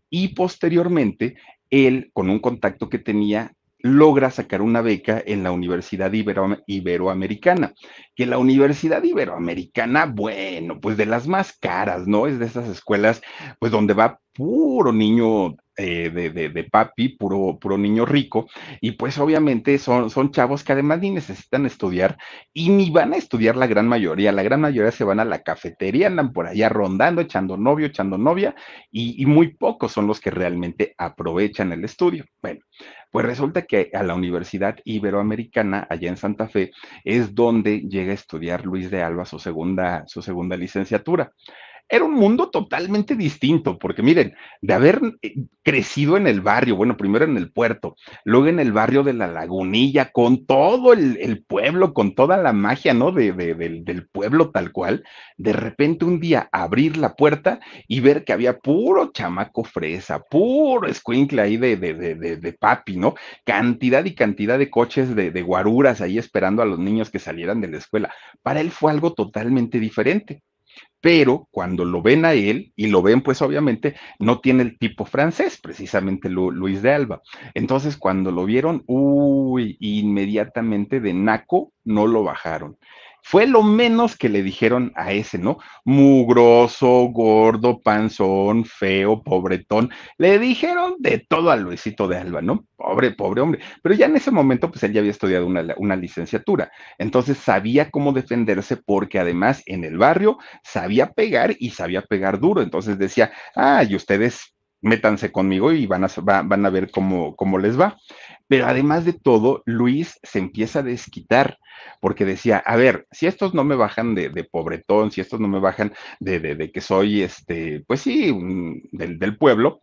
Y posteriormente, él, con un contacto que tenía, logra sacar una beca en la Universidad Ibero Iberoamericana, que la Universidad Iberoamericana, bueno, pues de las más caras, ¿no? Es de esas escuelas, pues donde va puro niño eh, de, papi, puro, puro niño rico, y pues obviamente son, son chavos que además ni necesitan estudiar y ni van a estudiar la gran mayoría, la gran mayoría se van a la cafetería, andan por allá rondando, echando novio, echando novia, y, y muy pocos son los que realmente aprovechan el estudio. Bueno, pues resulta que a la Universidad Iberoamericana, allá en Santa Fe, es donde llega a estudiar Luis de Alba su segunda, su segunda licenciatura era un mundo totalmente distinto, porque miren, de haber eh, crecido en el barrio, bueno, primero en el puerto, luego en el barrio de la lagunilla, con todo el, pueblo, con toda la magia, ¿no? De, del, del pueblo tal cual, de repente un día abrir la puerta y ver que había puro chamaco fresa, puro escuincle ahí de, de, papi, ¿no? Cantidad y cantidad de coches de, de guaruras ahí esperando a los niños que salieran de la escuela. Para él fue algo totalmente diferente pero cuando lo ven a él y lo ven, pues obviamente no tiene el tipo francés, precisamente Luis de Alba. Entonces, cuando lo vieron, uy, inmediatamente de Naco no lo bajaron. Fue lo menos que le dijeron a ese, ¿no? Mugroso, gordo, panzón, feo, pobretón. Le dijeron de todo a Luisito de Alba, ¿no? Pobre, pobre hombre. Pero ya en ese momento, pues él ya había estudiado una, licenciatura. Entonces sabía cómo defenderse porque además en el barrio sabía pegar y sabía pegar duro. Entonces decía, ah, y ustedes métanse conmigo y van a, van a ver cómo, cómo les va. Pero además de todo, Luis se empieza a desquitar, porque decía, a ver, si estos no me bajan de, de pobretón, si estos no me bajan de, de, que soy, este, pues sí, del, del pueblo,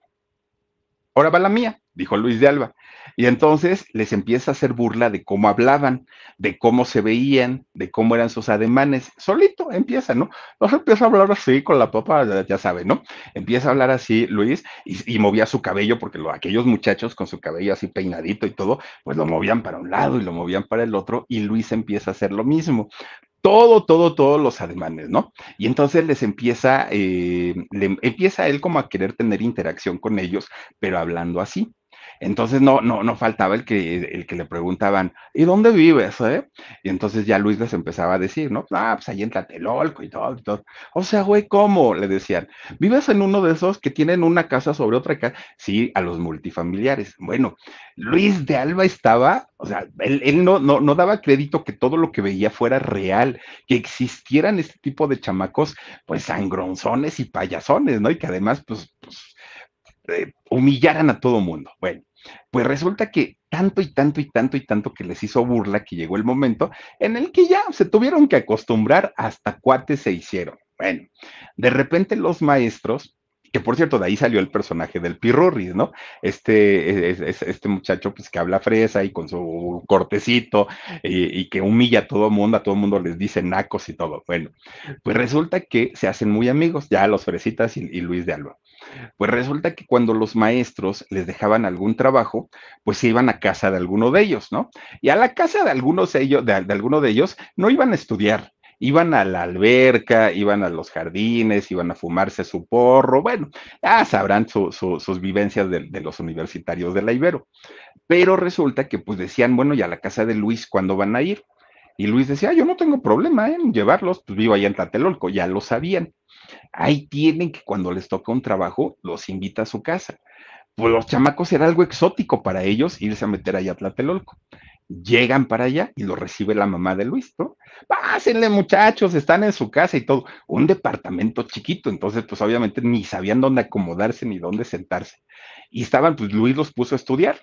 ahora va la mía dijo Luis de Alba. Y entonces les empieza a hacer burla de cómo hablaban, de cómo se veían, de cómo eran sus ademanes. Solito empieza, ¿no? empieza a hablar así con la papa, ya sabe, ¿no? Empieza a hablar así Luis y, movía su cabello, porque aquellos muchachos con su cabello así peinadito y todo, pues lo movían para un lado y lo movían para el otro y Luis empieza a hacer lo mismo todo, todo, todos los ademanes, ¿no? Y entonces les empieza, eh, le, empieza él como a querer tener interacción con ellos, pero hablando así. Entonces no, no, no faltaba el que, el que le preguntaban, ¿y dónde vives? Eh? Y entonces ya Luis les empezaba a decir, ¿no? Ah, pues ahí en Tlatelolco y todo, y todo. O sea, güey, ¿cómo? Le decían, ¿vives en uno de esos que tienen una casa sobre otra casa? Sí, a los multifamiliares. Bueno, Luis de Alba estaba, o sea, él, no, no, no daba crédito que todo lo que veía fuera real, que existieran este tipo de chamacos, pues sangronzones y payasones, ¿no? Y que además, pues, pues eh, humillaran a todo mundo. Bueno, pues resulta que tanto y tanto y tanto y tanto que les hizo burla que llegó el momento en el que ya se tuvieron que acostumbrar hasta cuates se hicieron. Bueno, de repente los maestros que por cierto, de ahí salió el personaje del Pirurris, ¿no? Este, este muchacho pues que habla fresa y con su cortecito y, que humilla a todo mundo, a todo mundo les dice nacos y todo. Bueno, pues resulta que se hacen muy amigos ya los fresitas y, Luis de Alba. Pues resulta que cuando los maestros les dejaban algún trabajo, pues se iban a casa de alguno de ellos, ¿no? Y a la casa de, algunos ellos, de alguno de ellos no iban a estudiar, iban a la alberca, iban a los jardines, iban a fumarse su porro, bueno, ya sabrán sus vivencias de, los universitarios de la Ibero. Pero resulta que pues decían, bueno, y a la casa de Luis, ¿cuándo van a ir? Y Luis decía, ah, yo no tengo problema en llevarlos, pues vivo allá en Tlatelolco, ya lo sabían. Ahí tienen que cuando les toca un trabajo, los invita a su casa. Pues los chamacos era algo exótico para ellos irse a meter allá a Tlatelolco llegan para allá y lo recibe la mamá de Luis, ¿no? Pásenle muchachos, están en su casa y todo, un departamento chiquito, entonces pues obviamente ni sabían dónde acomodarse ni dónde sentarse. Y estaban, pues Luis los puso a estudiar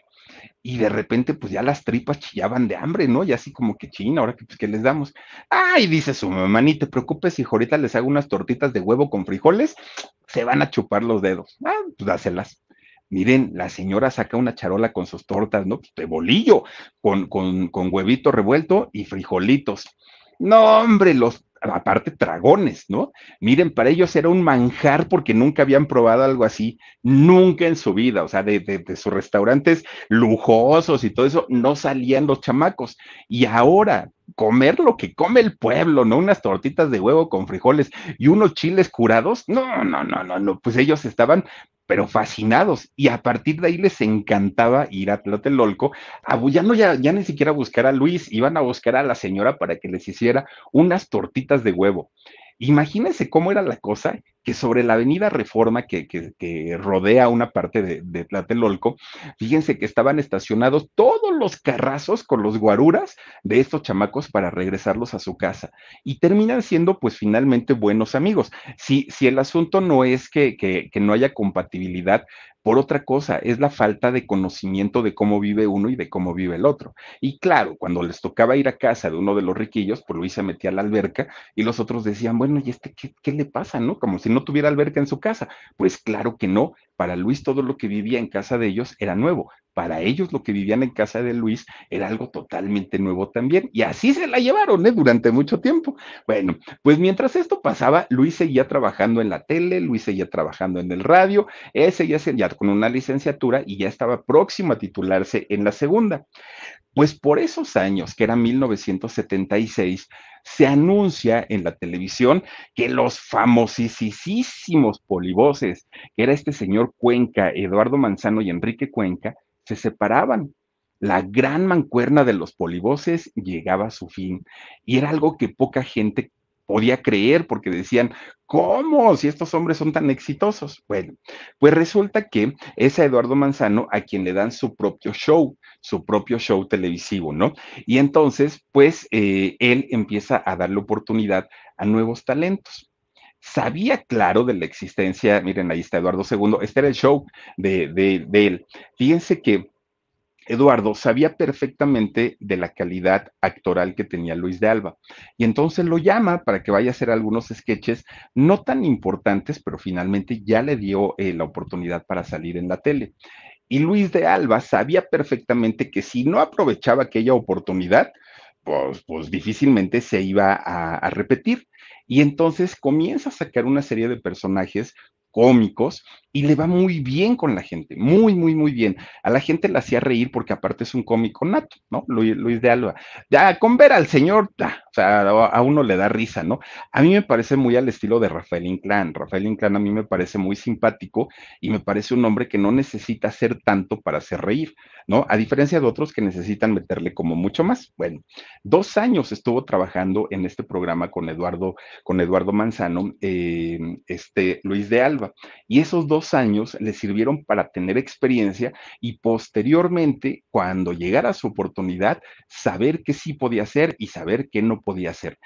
y de repente pues ya las tripas chillaban de hambre, ¿no? Y así como que china, ahora que pues, les damos. Ay, dice su mamá, ni te preocupes, hijo, ahorita les hago unas tortitas de huevo con frijoles, se van a chupar los dedos. Ah, pues dáselas. Miren, la señora saca una charola con sus tortas, ¿no? De bolillo, con, huevito revuelto y frijolitos. No, hombre, los aparte dragones, ¿no? Miren, para ellos era un manjar porque nunca habían probado algo así, nunca en su vida, o sea, de, de, sus restaurantes lujosos y todo eso, no salían los chamacos. Y ahora, comer lo que come el pueblo, ¿no? Unas tortitas de huevo con frijoles y unos chiles curados, no, no, no, no, no, pues ellos estaban pero fascinados. Y a partir de ahí les encantaba ir a Tlatelolco, abullando ah, pues ya, ya ni siquiera buscar a Luis, iban a buscar a la señora para que les hiciera unas tortitas de huevo. Imagínense cómo era la cosa que sobre la avenida Reforma que, rodea una parte de, de, Tlatelolco, fíjense que estaban estacionados todos los carrazos con los guaruras de estos chamacos para regresarlos a su casa. Y terminan siendo pues finalmente buenos amigos. Si, si el asunto no es que, que no haya compatibilidad, por otra cosa, es la falta de conocimiento de cómo vive uno y de cómo vive el otro. Y claro, cuando les tocaba ir a casa de uno de los riquillos, pues Luis se metía a la alberca y los otros decían, bueno, ¿y este qué, qué le pasa, no? Como si no tuviera alberca en su casa. Pues claro que no, para Luis todo lo que vivía en casa de ellos era nuevo. Para ellos lo que vivían en casa de Luis era algo totalmente nuevo también. Y así se la llevaron ¿eh? durante mucho tiempo. Bueno, pues mientras esto pasaba, Luis seguía trabajando en la tele, Luis seguía trabajando en el radio, él seguía ya con una licenciatura y ya estaba próximo a titularse en la segunda. Pues por esos años, que era 1976, se anuncia en la televisión que los famosísimos polivoces, que era este señor Cuenca, Eduardo Manzano y Enrique Cuenca, se separaban. La gran mancuerna de los polivoces llegaba a su fin y era algo que poca gente podía creer porque decían, ¿cómo? Si estos hombres son tan exitosos. Bueno, pues resulta que es a Eduardo Manzano a quien le dan su propio show, su propio show televisivo, ¿no? Y entonces, pues eh, él empieza a darle oportunidad a nuevos talentos sabía claro de la existencia, miren, ahí está Eduardo II, este era el show de él. Fíjense que Eduardo sabía perfectamente de la calidad actoral que tenía Luis de Alba. Y entonces lo llama para que vaya a hacer algunos sketches no tan importantes, pero finalmente ya le dio eh, la oportunidad para salir en la tele. Y Luis de Alba sabía perfectamente que si no aprovechaba aquella oportunidad, pues, pues difícilmente se iba a repetir. Y entonces comienza a sacar una serie de personajes cómicos y le va muy bien con la gente, muy, muy, muy bien. A la gente le hacía reír porque aparte es un cómico nato, ¿no? Luis, de Alba. Ya, con ver al señor, o sea, a uno le da risa, ¿no? A mí me parece muy al estilo de Rafael Inclán. Rafael Inclán a mí me parece muy simpático y me parece un hombre que no necesita hacer tanto para hacer reír, ¿no? A diferencia de otros que necesitan meterle como mucho más. Bueno, dos años estuvo trabajando en este programa con Eduardo, con Eduardo Manzano, eh, este Luis de Alba. Y esos dos años le sirvieron para tener experiencia y posteriormente, cuando llegara su oportunidad, saber qué sí podía hacer y saber qué no podía hacer.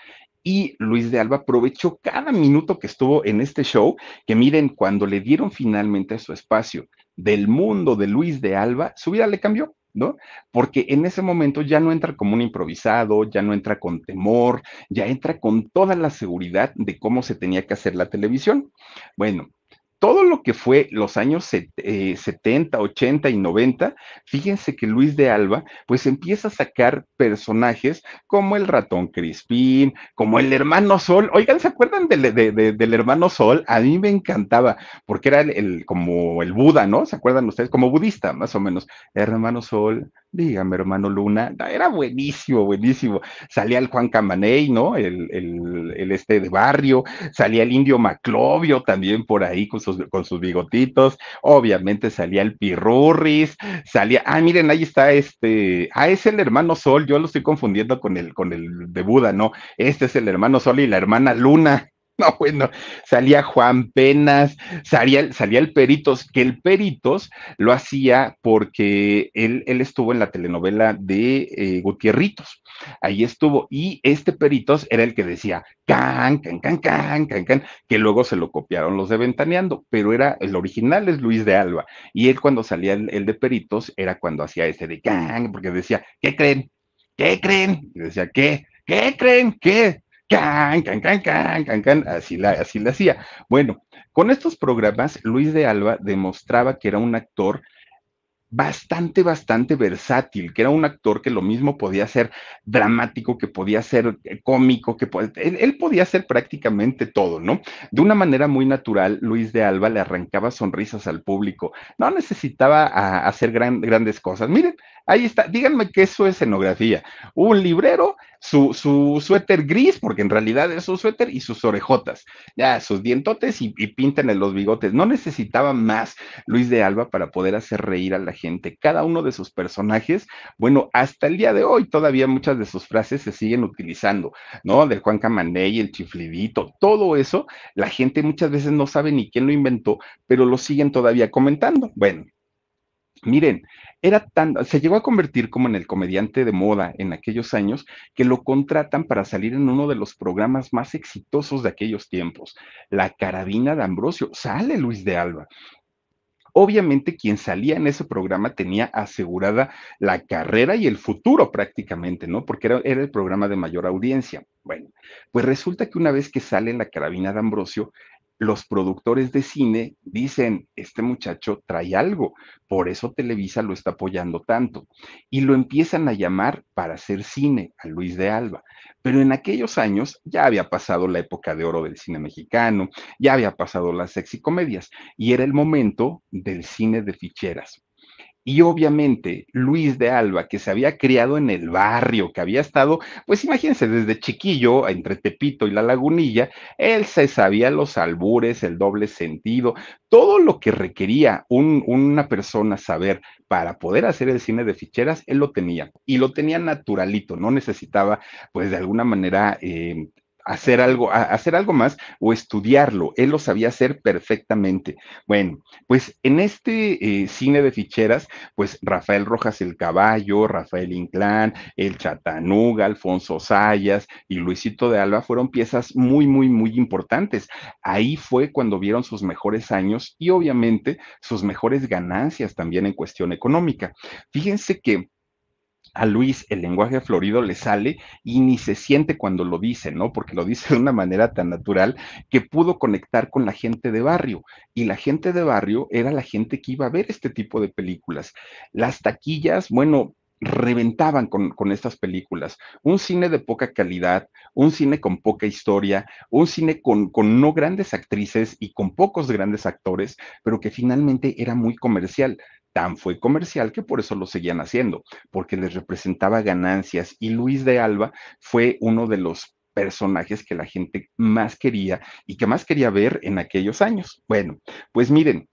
Y Luis de Alba aprovechó cada minuto que estuvo en este show, que miren, cuando le dieron finalmente su espacio del mundo de Luis de Alba, su vida le cambió. ¿no? Porque en ese momento ya no entra como un improvisado, ya no entra con temor, ya entra con toda la seguridad de cómo se tenía que hacer la televisión. Bueno, todo lo que fue los años 70, 80 eh, y 90, fíjense que Luis de Alba pues empieza a sacar personajes como el ratón Crispín, como el hermano Sol. Oigan, ¿se acuerdan del, hermano Sol? A mí me encantaba porque era el, como el Buda, ¿no? ¿Se acuerdan ustedes? Como budista, más o menos. Hermano Sol, Dígame, hermano Luna, era buenísimo, buenísimo. Salía el Juan Camaney, ¿no? El, este de barrio, salía el indio Maclovio también por ahí con sus, con sus bigotitos, obviamente salía el Pirurris, salía, ah, miren, ahí está este, ah, es el hermano Sol, yo lo estoy confundiendo con el, con el de Buda, ¿no? Este es el hermano Sol y la hermana Luna. No, bueno, pues, salía Juan Penas, salía, salía, el Peritos, que el Peritos lo hacía porque él, él estuvo en la telenovela de eh, ahí estuvo, y este Peritos era el que decía can, can, can, can, can, can, que luego se lo copiaron los de Ventaneando, pero era, el original es Luis de Alba, y él cuando salía el, el de Peritos era cuando hacía ese de can, porque decía, ¿qué creen? ¿Qué creen? Y decía, ¿qué? ¿Qué creen? ¿Qué? can, can, can, can, can, can, así la, hacía. Bueno, con estos programas, Luis de Alba demostraba que era un actor bastante, bastante versátil, que era un actor que lo mismo podía ser dramático, que podía ser eh, cómico, que él, podía hacer prácticamente todo, ¿no? De una manera muy natural, Luis de Alba le arrancaba sonrisas al público, no necesitaba ah, hacer grandes cosas. Miren, Ahí está, díganme que es es escenografía. Un librero, su, su suéter gris, porque en realidad es su suéter, y sus orejotas, ya sus dientotes y, y pintan en los bigotes. No necesitaba más Luis de Alba para poder hacer reír a la gente. Cada uno de sus personajes, bueno, hasta el día de hoy todavía muchas de sus frases se siguen utilizando, ¿no? Del Juan Camaney, el chiflidito, todo eso, la gente muchas veces no sabe ni quién lo inventó, pero lo siguen todavía comentando. Bueno, Miren, era tan, se llegó a convertir como en el comediante de moda en aquellos años que lo contratan para salir en uno de los programas más exitosos de aquellos tiempos, La Carabina de Ambrosio. Sale Luis de Alba. Obviamente quien salía en ese programa tenía asegurada la carrera y el futuro prácticamente, ¿no? Porque era, era el programa de mayor audiencia. Bueno, pues resulta que una vez que sale en la carabina de Ambrosio, los productores de cine dicen, este muchacho trae algo, por eso Televisa lo está apoyando tanto. Y lo empiezan a llamar para hacer cine a Luis de Alba. Pero en aquellos años ya había pasado la época de oro del cine mexicano, ya había pasado las comedias, y era el momento del cine de ficheras. Y obviamente Luis de Alba, que se había criado en el barrio, que había estado, pues imagínense, desde chiquillo, entre Tepito y la lagunilla, él se sabía los albures, el doble sentido, todo lo que requería una persona saber para poder hacer el cine de ficheras, él lo tenía. Y lo tenía naturalito, no necesitaba, pues de alguna manera, eh, hacer algo, hacer algo más o estudiarlo. Él lo sabía hacer perfectamente. Bueno, pues en este eh, cine de ficheras, pues Rafael Rojas el Caballo, Rafael Inclán, el Chatanuga, Alfonso Sayas y Luisito de Alba fueron piezas muy, muy, muy importantes. Ahí fue cuando vieron sus mejores años y obviamente sus mejores ganancias también en cuestión económica. Fíjense que a Luis el lenguaje florido le sale y ni se siente cuando lo dice, ¿no? Porque lo dice de una manera tan natural que pudo conectar con la gente de barrio. Y la gente de barrio era la gente que iba a ver este tipo de películas. Las taquillas, bueno, reventaban con, estas películas. Un cine de poca calidad, un cine con poca historia, un cine con, con, no grandes actrices y con pocos grandes actores, pero que finalmente era muy comercial. Tan fue comercial que por eso lo seguían haciendo, porque les representaba ganancias y Luis de Alba fue uno de los personajes que la gente más quería y que más quería ver en aquellos años. Bueno, pues miren,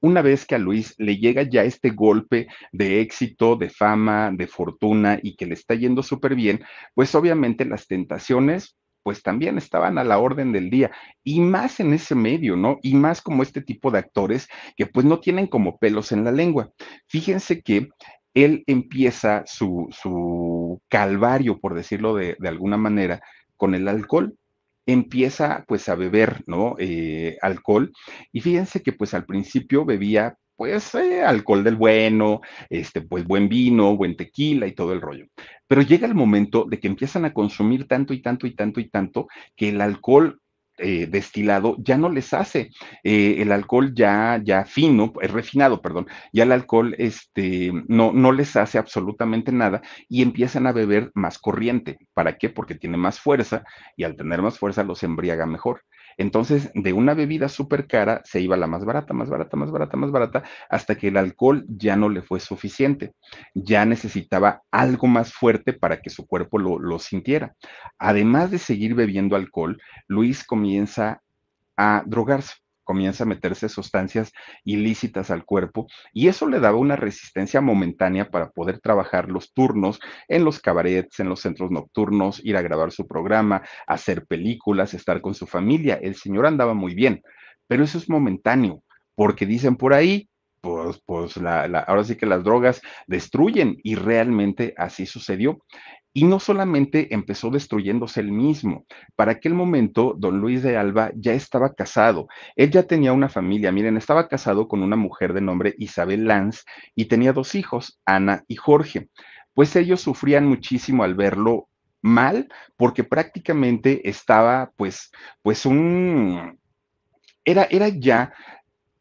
una vez que a Luis le llega ya este golpe de éxito, de fama, de fortuna y que le está yendo súper bien, pues obviamente las tentaciones pues también estaban a la orden del día, y más en ese medio, ¿no? Y más como este tipo de actores que pues no tienen como pelos en la lengua. Fíjense que él empieza su, calvario, por decirlo de, alguna manera, con el alcohol empieza pues a beber, ¿no? Eh, alcohol. Y fíjense que pues al principio bebía pues eh, alcohol del bueno, este, pues buen vino, buen tequila y todo el rollo. Pero llega el momento de que empiezan a consumir tanto y tanto y tanto y tanto que el alcohol eh, destilado ya no les hace. Eh, el alcohol ya, ya fino, es refinado, perdón, ya el alcohol este, no, no les hace absolutamente nada y empiezan a beber más corriente. ¿Para qué? Porque tiene más fuerza y al tener más fuerza los embriaga mejor. Entonces, de una bebida súper cara se iba la más barata, más barata, más barata, más barata, hasta que el alcohol ya no le fue suficiente. Ya necesitaba algo más fuerte para que su cuerpo lo, lo sintiera. Además de seguir bebiendo alcohol, Luis comienza a drogarse comienza a meterse sustancias ilícitas al cuerpo y eso le daba una resistencia momentánea para poder trabajar los turnos en los cabarets, en los centros nocturnos, ir a grabar su programa, hacer películas, estar con su familia. El señor andaba muy bien, pero eso es momentáneo, porque dicen por ahí, pues, pues ahora sí que las drogas destruyen y realmente así sucedió. Y no solamente empezó destruyéndose él mismo, para aquel momento don Luis de Alba ya estaba casado, él ya tenía una familia, miren, estaba casado con una mujer de nombre Isabel Lanz y tenía dos hijos, Ana y Jorge. Pues ellos sufrían muchísimo al verlo mal porque prácticamente estaba pues pues un era era ya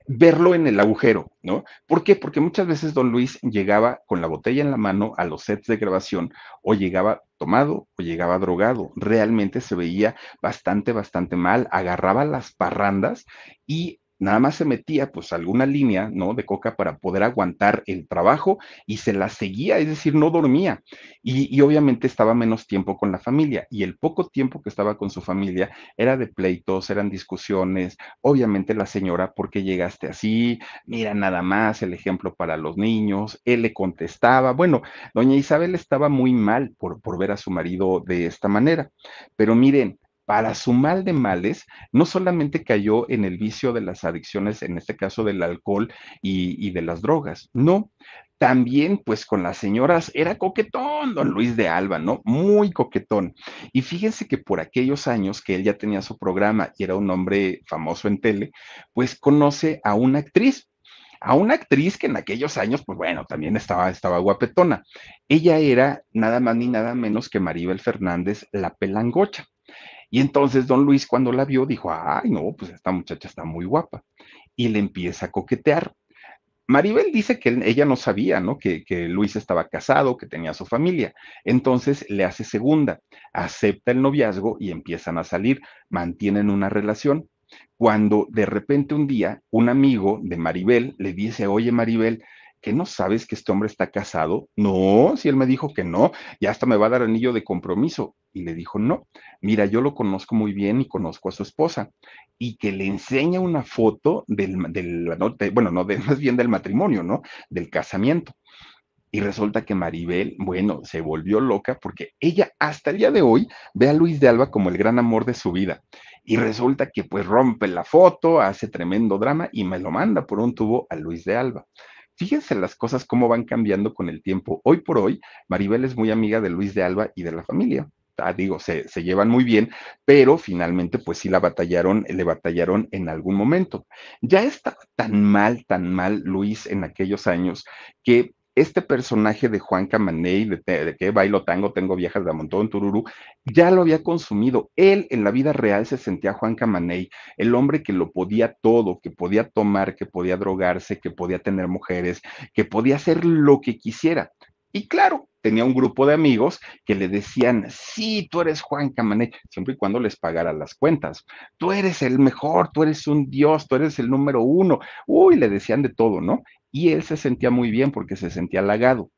verlo en el agujero, ¿no? ¿Por qué? Porque muchas veces don Luis llegaba con la botella en la mano a los sets de grabación o llegaba tomado o llegaba drogado. Realmente se veía bastante, bastante mal, agarraba las parrandas y nada más se metía pues alguna línea, ¿no? De coca para poder aguantar el trabajo y se la seguía, es decir, no dormía. Y, obviamente estaba menos tiempo con la familia y el poco tiempo que estaba con su familia era de pleitos, eran discusiones, obviamente la señora, ¿por qué llegaste así? Mira nada más el ejemplo para los niños, él le contestaba, bueno, doña Isabel estaba muy mal por, por ver a su marido de esta manera, pero miren, para su mal de males, no solamente cayó en el vicio de las adicciones, en este caso del alcohol y, de las drogas, no, también pues con las señoras era coquetón, don Luis de Alba, ¿no? Muy coquetón. Y fíjense que por aquellos años que él ya tenía su programa y era un hombre famoso en tele, pues conoce a una actriz, a una actriz que en aquellos años, pues bueno, también estaba, estaba guapetona. Ella era nada más ni nada menos que Maribel Fernández, la pelangocha. Y entonces don Luis cuando la vio dijo, ay, no, pues esta muchacha está muy guapa. Y le empieza a coquetear. Maribel dice que ella no sabía, ¿no? Que, que Luis estaba casado, que tenía su familia. Entonces le hace segunda, acepta el noviazgo y empiezan a salir, mantienen una relación, cuando de repente un día un amigo de Maribel le dice, oye Maribel, ¿que no sabes que este hombre está casado? No, si él me dijo que no, ya hasta me va a dar anillo de compromiso. Y le dijo, no, mira, yo lo conozco muy bien y conozco a su esposa. Y que le enseña una foto del, bueno, no, más bien del matrimonio, ¿no? Del casamiento. Y resulta que Maribel, bueno, se volvió loca porque ella hasta el día de hoy ve a Luis de Alba como el gran amor de su vida. Y resulta que pues rompe la foto, hace tremendo drama y me lo manda por un tubo a Luis de Alba. Fíjense las cosas cómo van cambiando con el tiempo. Hoy por hoy, Maribel es muy amiga de Luis de Alba y de la familia. Ah, digo, se, se, llevan muy bien, pero finalmente pues sí la batallaron, le batallaron en algún momento. Ya estaba tan mal, tan mal Luis en aquellos años que este personaje de Juan Camaney, de, que bailo tango, tengo viejas de montón, Tururu, ya lo había consumido. Él en la vida real se sentía Juan Camaney, el hombre que lo podía todo, que podía tomar, que podía drogarse, que podía tener mujeres, que podía hacer lo que quisiera. Y claro, tenía un grupo de amigos que le decían, sí, tú eres Juan Camaney, siempre y cuando les pagara las cuentas. Tú eres el mejor, tú eres un dios, tú eres el número uno. Uy, le decían de todo, ¿no? y él se sentía muy bien porque se sentía halagado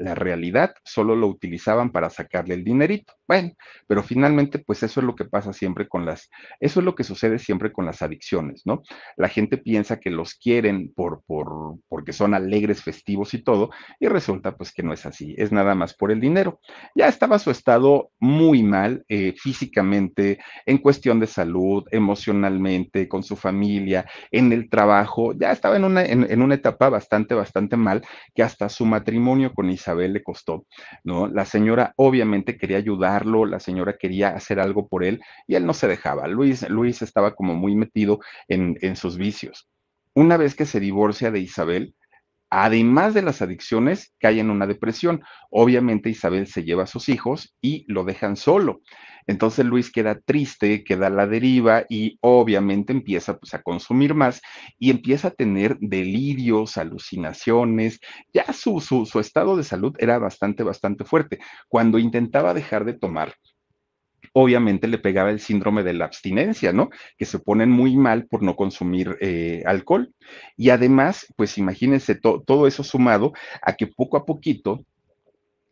la realidad, solo lo utilizaban para sacarle el dinerito. Bueno, pero finalmente, pues eso es lo que pasa siempre con las, eso es lo que sucede siempre con las adicciones, ¿no? La gente piensa que los quieren por, por, porque son alegres, festivos y todo, y resulta pues que no es así, es nada más por el dinero. Ya estaba su estado muy mal eh, físicamente, en cuestión de salud, emocionalmente, con su familia, en el trabajo, ya estaba en una, en, en una etapa bastante, bastante mal, que hasta su matrimonio con Isabel Isabel le costó, ¿no? La señora obviamente quería ayudarlo, la señora quería hacer algo por él y él no se dejaba. Luis, Luis estaba como muy metido en sus vicios. Una vez que se divorcia de Isabel, además de las adicciones, cae en una depresión. Obviamente Isabel se lleva a sus hijos y lo dejan solo. Entonces Luis queda triste, queda a la deriva y obviamente empieza pues, a consumir más y empieza a tener delirios, alucinaciones. Ya su, su estado de salud era bastante, bastante fuerte. Cuando intentaba dejar de tomar, obviamente le pegaba el síndrome de la abstinencia, ¿no? Que se ponen muy mal por no consumir eh, alcohol. Y además, pues imagínense todo eso sumado a que poco a poquito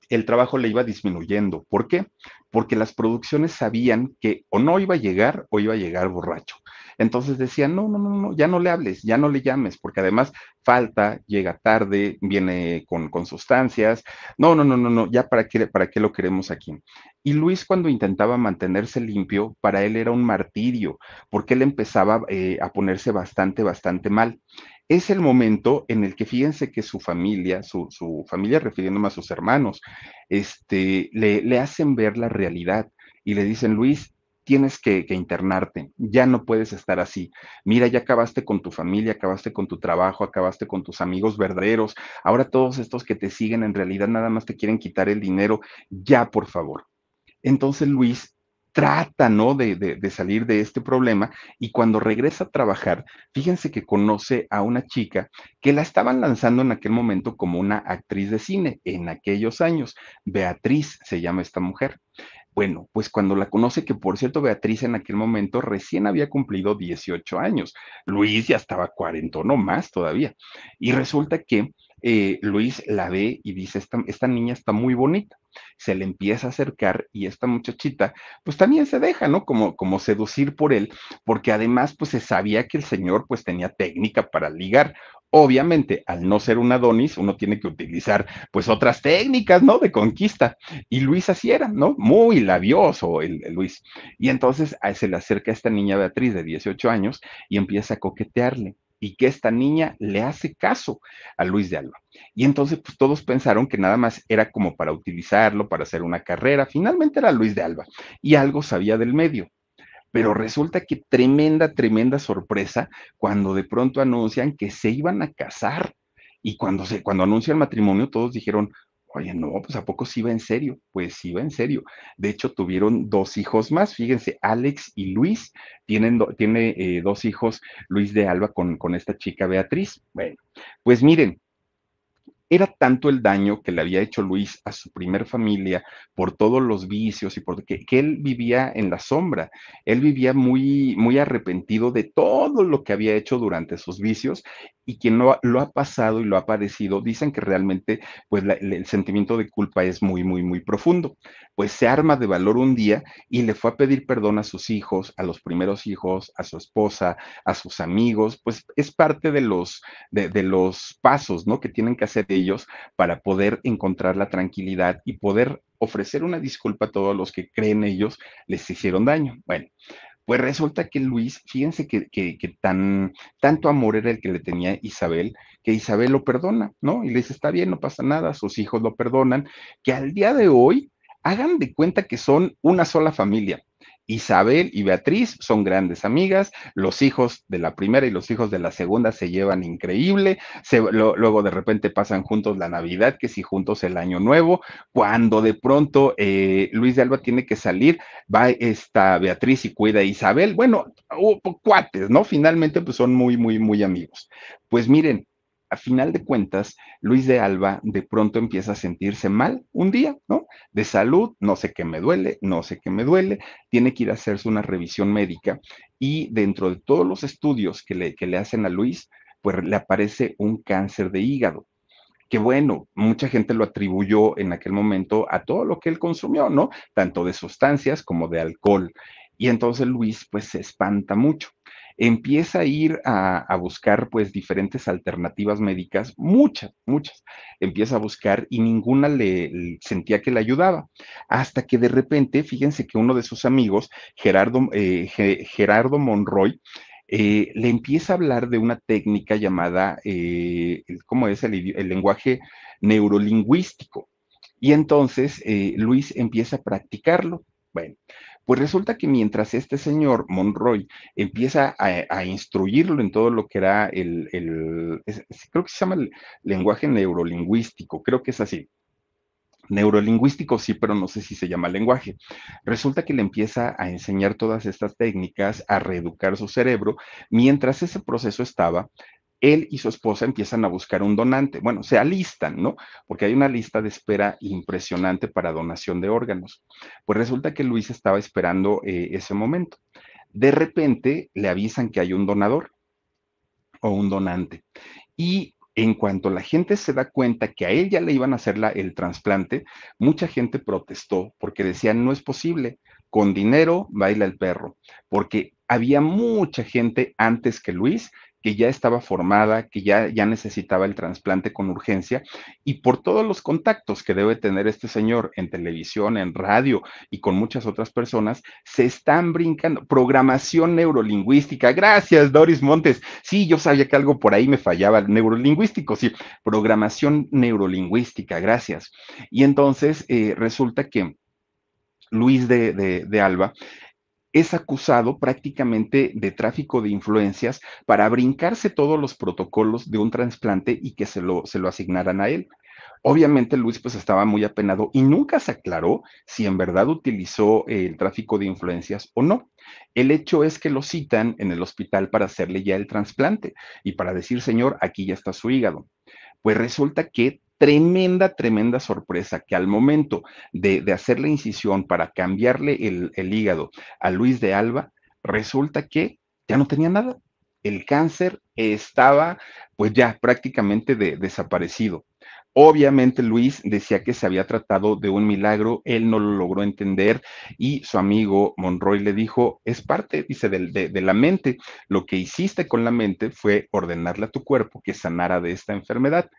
el trabajo le iba disminuyendo. ¿Por qué? Porque las producciones sabían que o no iba a llegar o iba a llegar borracho. Entonces decían, no, no, no, no, ya no le hables, ya no le llames, porque además falta, llega tarde, viene con, sustancias, no, no, no, no, no, ya para qué, para lo queremos aquí. Y Luis cuando intentaba mantenerse limpio, para él era un martirio, porque él empezaba eh, a ponerse bastante, bastante mal es el momento en el que fíjense que su familia, su, familia refiriéndome a sus hermanos, este, le, le, hacen ver la realidad y le dicen, Luis, tienes que, internarte, ya no puedes estar así. Mira, ya acabaste con tu familia, acabaste con tu trabajo, acabaste con tus amigos verdaderos, ahora todos estos que te siguen en realidad nada más te quieren quitar el dinero, ya por favor. Entonces, Luis trata, ¿no? De, de salir de este problema y cuando regresa a trabajar, fíjense que conoce a una chica que la estaban lanzando en aquel momento como una actriz de cine en aquellos años. Beatriz se llama esta mujer. Bueno, pues cuando la conoce, que por cierto Beatriz en aquel momento recién había cumplido 18 años, Luis ya estaba 40 o más todavía, y resulta que eh, Luis la ve y dice, esta, niña está muy bonita. Se le empieza a acercar y esta muchachita, pues también se deja, ¿no? Como, como seducir por él, porque además, pues se sabía que el señor, pues tenía técnica para ligar. Obviamente, al no ser un Adonis, uno tiene que utilizar pues otras técnicas, ¿no? De conquista. Y Luis así era, ¿no? Muy labioso el, Luis. Y entonces ah, se le acerca a esta niña Beatriz de 18 años y empieza a coquetearle y que esta niña le hace caso a Luis de Alba. Y entonces, pues todos pensaron que nada más era como para utilizarlo, para hacer una carrera. Finalmente era Luis de Alba y algo sabía del medio. Pero resulta que tremenda, tremenda sorpresa cuando de pronto anuncian que se iban a casar. Y cuando, se, cuando anuncia el matrimonio, todos dijeron, Oye, no, pues ¿a poco sí iba en serio? Pues sí iba en serio. De hecho, tuvieron dos hijos más. Fíjense, Alex y Luis tienen tiene, eh, dos hijos, Luis de Alba con, esta chica Beatriz. Bueno, pues miren, era tanto el daño que le había hecho Luis a su primer familia por todos los vicios y porque que él vivía en la sombra, él vivía muy muy arrepentido de todo lo que había hecho durante sus vicios y quien lo, lo, ha pasado y lo ha padecido dicen que realmente pues el sentimiento de culpa es muy, muy, muy profundo. Pues se arma de valor un día y le fue a pedir perdón a sus hijos, a los primeros hijos, a su esposa, a sus amigos, pues es parte de los, de, los pasos, ¿no? Que tienen que hacer ellos para poder encontrar la tranquilidad y poder ofrecer una disculpa a todos los que creen ellos les hicieron daño. Bueno, pues resulta que Luis, fíjense que, que, tan, tanto amor era el que le tenía Isabel, que Isabel lo perdona, ¿no? Y le dice, está bien, no pasa nada, sus hijos lo perdonan, que al día de hoy hagan de cuenta que son una sola familia. Isabel y Beatriz son grandes amigas, los hijos de la primera y los hijos de la segunda se llevan increíble, luego de repente pasan juntos la Navidad, que si juntos el Año Nuevo, cuando de pronto eh, Luis de Alba tiene que salir, va esta Beatriz y cuida a Isabel, bueno, cuates, ¿no? Finalmente pues son muy, muy, muy amigos. Pues miren, a final de cuentas, Luis de Alba de pronto empieza a sentirse mal un día, ¿no? De salud, no sé qué me duele, no sé qué me duele, tiene que ir a hacerse una revisión médica y dentro de todos los estudios que le, que le hacen a Luis, pues le aparece un cáncer de hígado que bueno, mucha gente lo atribuyó en aquel momento a todo lo que él consumió, ¿no? Tanto de sustancias como de alcohol. Y entonces Luis pues se espanta mucho empieza a ir a, buscar pues diferentes alternativas médicas, muchas, muchas, empieza a buscar y ninguna le, sentía que le ayudaba, hasta que de repente, fíjense que uno de sus amigos, Gerardo, eh, Gerardo Monroy, eh, le empieza a hablar de una técnica llamada, eh, ¿cómo es el, lenguaje neurolingüístico? Y entonces Luis empieza a practicarlo. Bueno, pues resulta que mientras este señor Monroy empieza a, instruirlo en todo lo que era el, creo que se llama el lenguaje neurolingüístico, creo que es así, neurolingüístico sí, pero no sé si se llama lenguaje. Resulta que le empieza a enseñar todas estas técnicas, a reeducar su cerebro. Mientras ese proceso estaba, él y su esposa empiezan a buscar un donante. Bueno, se alistan, ¿no? Porque hay una lista de espera impresionante para donación de órganos. Pues resulta que Luis estaba esperando eh, ese momento. De repente le avisan que hay un donador o un donante. Y en cuanto la gente se da cuenta que a él ya le iban a hacer el trasplante, mucha gente protestó porque decían, no es posible, con dinero baila el perro, porque había mucha gente antes que Luis ya estaba formada, que ya, ya necesitaba el trasplante con urgencia, y por todos los contactos que debe tener este señor en televisión, en radio y con muchas otras personas, se están brincando. Programación neurolingüística. Gracias, Doris Montes. Sí, yo sabía que algo por ahí me fallaba. Neurolingüístico, sí. Programación neurolingüística. Gracias. Y entonces eh, resulta que... Luis de, de, Alba, es acusado prácticamente de tráfico de influencias para brincarse todos los protocolos de un trasplante y que se lo, se lo asignaran a él. Obviamente Luis pues estaba muy apenado y nunca se aclaró si en verdad utilizó el tráfico de influencias o no. El hecho es que lo citan en el hospital para hacerle ya el trasplante y para decir, señor, aquí ya está su hígado. Pues resulta que tremenda, tremenda sorpresa que al momento de, hacer la incisión para cambiarle el, hígado a Luis de Alba, resulta que ya no tenía nada. El cáncer estaba pues ya prácticamente desaparecido. Obviamente Luis decía que se había tratado de un milagro, él no lo logró entender y su amigo Monroy le dijo, es parte, dice, de, la mente. Lo que hiciste con la mente fue ordenarle a tu cuerpo que sanara de esta enfermedad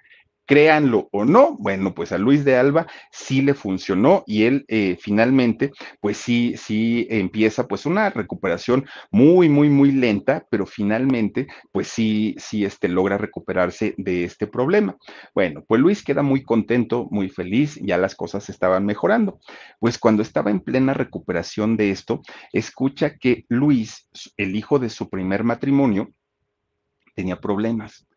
créanlo o no, bueno, pues a Luis de Alba sí le funcionó y él eh, finalmente, pues sí, sí empieza pues una recuperación muy, muy, muy lenta, pero finalmente, pues sí, sí este, logra recuperarse de este problema. Bueno, pues Luis queda muy contento, muy feliz, ya las cosas estaban mejorando. Pues cuando estaba en plena recuperación de esto, escucha que Luis, el hijo de su primer matrimonio, tenía problemas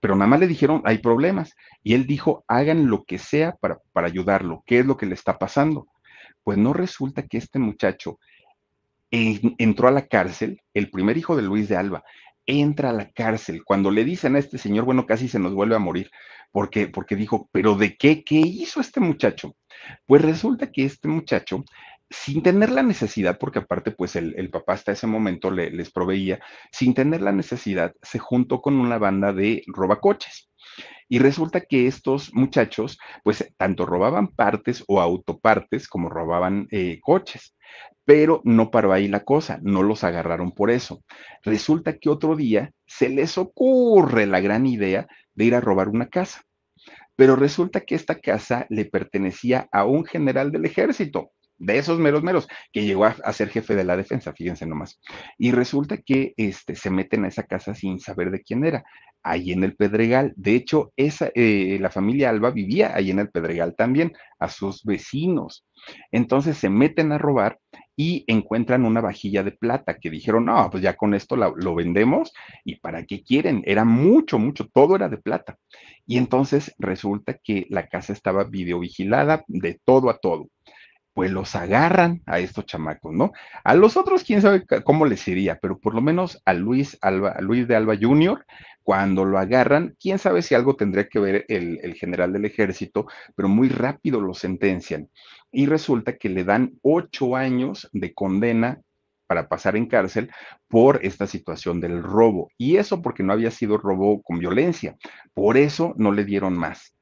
pero nada más le dijeron, hay problemas. Y él dijo, hagan lo que sea para, ayudarlo. ¿Qué es lo que le está pasando? Pues no resulta que este muchacho entró a la cárcel, el primer hijo de Luis de Alba, entra a la cárcel. Cuando le dicen a este señor, bueno, casi se nos vuelve a morir, porque, porque dijo, pero ¿de qué? ¿Qué hizo este muchacho? Pues resulta que este muchacho sin tener la necesidad, porque aparte pues el, papá hasta ese momento les proveía, sin tener la necesidad, se juntó con una banda de robacoches. Y resulta que estos muchachos, pues tanto robaban partes o autopartes como robaban eh, coches. Pero no paró ahí la cosa, no los agarraron por eso. Resulta que otro día se les ocurre la gran idea de ir a robar una casa. Pero resulta que esta casa le pertenecía a un general del ejército de esos meros meros, que llegó a, ser jefe de la defensa, fíjense nomás. Y resulta que este, se meten a esa casa sin saber de quién era, ahí en el Pedregal. De hecho, esa, eh, la familia Alba vivía ahí en el Pedregal también, a sus vecinos. Entonces se meten a robar y encuentran una vajilla de plata que dijeron, no, pues ya con esto lo vendemos y para qué quieren, era mucho, mucho, todo era de plata. Y entonces resulta que la casa estaba videovigilada de todo a todo pues los agarran a estos chamacos, ¿no? A los otros, quién sabe cómo les iría, pero por lo menos a Luis, a Luis de Alba Jr., cuando lo agarran, quién sabe si algo tendría que ver el, el general del ejército, pero muy rápido lo sentencian. Y resulta que le dan ocho años de condena para pasar en cárcel por esta situación del robo. Y eso porque no había sido robo con violencia. Por eso no le dieron más.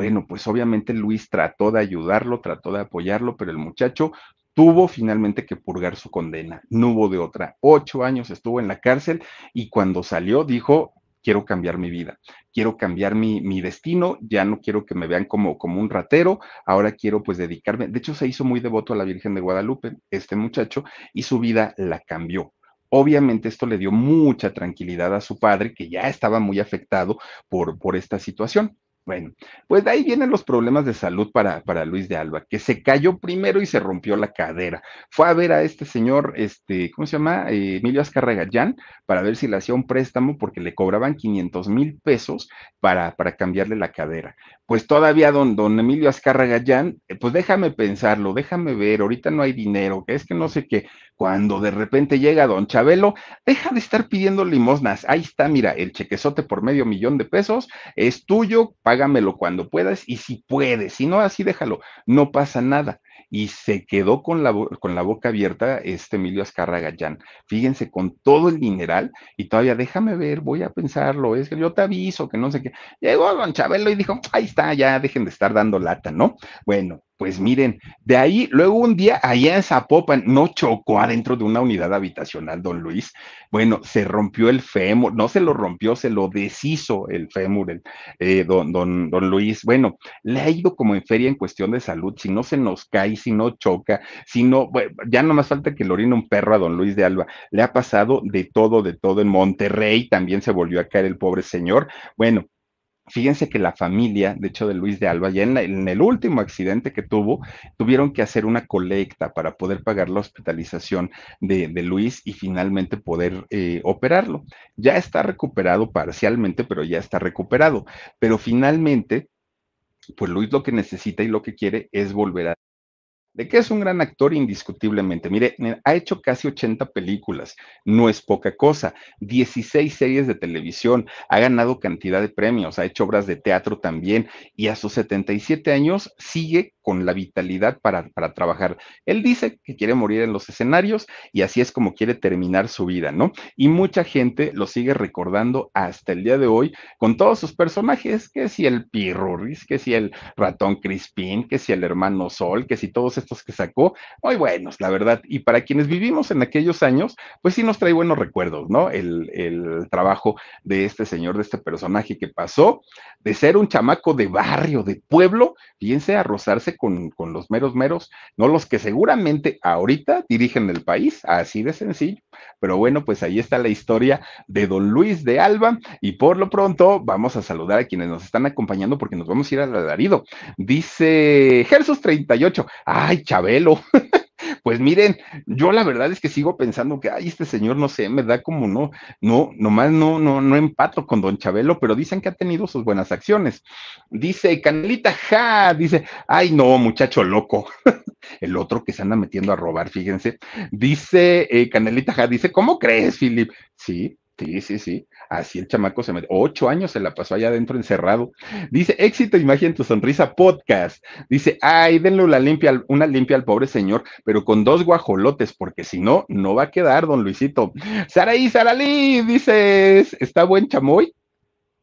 Bueno, pues obviamente Luis trató de ayudarlo, trató de apoyarlo, pero el muchacho tuvo finalmente que purgar su condena, no hubo de otra. Ocho años estuvo en la cárcel y cuando salió dijo, quiero cambiar mi vida, quiero cambiar mi, destino, ya no quiero que me vean como, como un ratero, ahora quiero pues dedicarme. De hecho, se hizo muy devoto a la Virgen de Guadalupe, este muchacho, y su vida la cambió. Obviamente esto le dio mucha tranquilidad a su padre, que ya estaba muy afectado por, por esta situación. Bueno, pues de ahí vienen los problemas de salud para, para, Luis de Alba, que se cayó primero y se rompió la cadera. Fue a ver a este señor, este, ¿cómo se llama? Eh, Emilio Azcarra Gallán, para ver si le hacía un préstamo porque le cobraban 500 mil pesos para, para, cambiarle la cadera. Pues todavía don, don Emilio Azcarra Gallán, eh, pues déjame pensarlo, déjame ver, ahorita no hay dinero, que es que no sé qué. Cuando de repente llega don Chabelo, deja de estar pidiendo limosnas. Ahí está, mira, el chequezote por medio millón de pesos es tuyo. Hágamelo cuando puedas y si puedes, si no, así déjalo, no pasa nada. Y se quedó con la, con la boca abierta este Emilio Azcarra Gallán. Fíjense, con todo el mineral y todavía déjame ver, voy a pensarlo, es que yo te aviso que no sé qué. Llegó don Chabelo y dijo, ahí está, ya dejen de estar dando lata, ¿no? Bueno, pues miren, de ahí, luego un día allá en Zapopan, no chocó adentro de una unidad habitacional, don Luis. Bueno, se rompió el fémur, no se lo rompió, se lo deshizo el fémur, el, eh, don, don, Luis. Bueno, le ha ido como en feria en cuestión de salud, si no se nos cae, si no choca, si no, ya no más falta que le orine un perro a don Luis de Alba. Le ha pasado de todo, de todo en Monterrey, también se volvió a caer el pobre señor. Bueno, Fíjense que la familia, de hecho, de Luis de Alba, ya en, el último accidente que tuvo, tuvieron que hacer una colecta para poder pagar la hospitalización de, Luis y finalmente poder eh, operarlo. Ya está recuperado parcialmente, pero ya está recuperado. Pero finalmente, pues Luis lo que necesita y lo que quiere es volver a que es un gran actor indiscutiblemente. Mire, ha hecho casi 80 películas, no es poca cosa, 16 series de televisión, ha ganado cantidad de premios, ha hecho obras de teatro también y a sus 77 años sigue con la vitalidad para, trabajar. Él dice que quiere morir en los escenarios y así es como quiere terminar su vida, ¿no? Y mucha gente lo sigue recordando hasta el día de hoy con todos sus personajes, que si el Pirurris, que si el ratón Crispín, que si el hermano Sol, que si todos estos que sacó, muy buenos, la verdad. Y para quienes vivimos en aquellos años, pues sí nos trae buenos recuerdos, ¿no? El, el trabajo de este señor, de este personaje que pasó de ser un chamaco de barrio, de pueblo, piense a rozarse con, los meros meros, no los que seguramente ahorita dirigen el país, así de sencillo. Pero bueno, pues ahí está la historia de don Luis de Alba y por lo pronto vamos a saludar a quienes nos están acompañando porque nos vamos a ir al alarido. Dice Gersos 38, ay, Chabelo. Pues miren, yo la verdad es que sigo pensando que, ay, este señor, no sé, me da como no, no, nomás no, no, no empato con don Chabelo, pero dicen que ha tenido sus buenas acciones. Dice Canelita, ja, dice, ay, no, muchacho loco. El otro que se anda metiendo a robar, fíjense. Dice eh, Canelita, ja, dice, ¿cómo crees, Philip? Sí, Sí, sí, sí. Así el chamaco se metió. Ocho años se la pasó allá adentro encerrado. Dice, éxito, imagen tu sonrisa, podcast. Dice, ay, denle una limpia, una limpia al pobre señor, pero con dos guajolotes, porque si no, no va a quedar, don Luisito. Saraí, Saraí, dices, ¿está buen chamoy?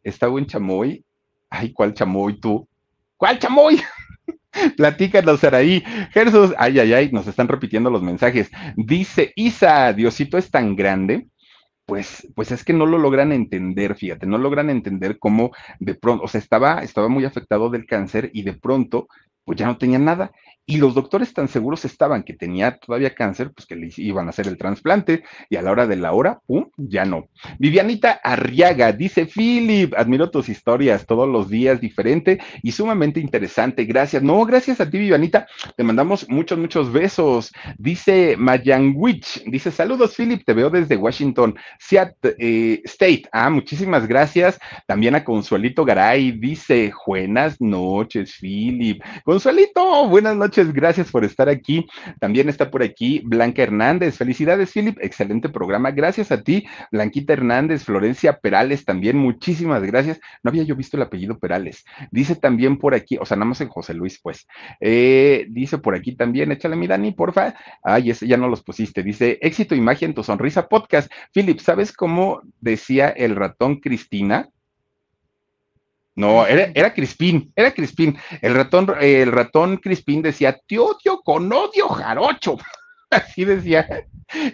¿Está buen chamoy? Ay, ¿cuál chamoy tú? ¿Cuál chamoy? Platícanos, Saraí. Jesús, ay, ay, ay, nos están repitiendo los mensajes. Dice Isa, Diosito es tan grande pues, pues es que no lo logran entender, fíjate, no logran entender cómo de pronto, o sea, estaba, estaba muy afectado del cáncer y de pronto, pues ya no tenía nada. Y los doctores tan seguros estaban que tenía todavía cáncer, pues que le iban a hacer el trasplante y a la hora de la hora, ¡pum!, ya no. Vivianita Arriaga dice, Philip, admiro tus historias todos los días, diferente y sumamente interesante. Gracias. No, gracias a ti, Vivianita. Te mandamos muchos, muchos besos. Dice Mayanwich dice, saludos, Philip, te veo desde Washington, Seattle eh, State. Ah, muchísimas gracias. También a Consuelito Garay, dice, buenas noches, Philip. Consuelito, buenas noches Muchas gracias por estar aquí. También está por aquí Blanca Hernández. Felicidades, Philip. Excelente programa. Gracias a ti, Blanquita Hernández, Florencia Perales también. Muchísimas gracias. No había yo visto el apellido Perales. Dice también por aquí, o sea, nada más en José Luis, pues. Eh, dice por aquí también, échale mi Dani, porfa. Ay, ese ya no los pusiste. Dice, éxito imagen, tu sonrisa podcast. Philip, ¿sabes cómo decía el ratón Cristina? No, era, era Crispín, era Crispín. El ratón, el ratón Crispín decía, te odio con odio jarocho. Así decía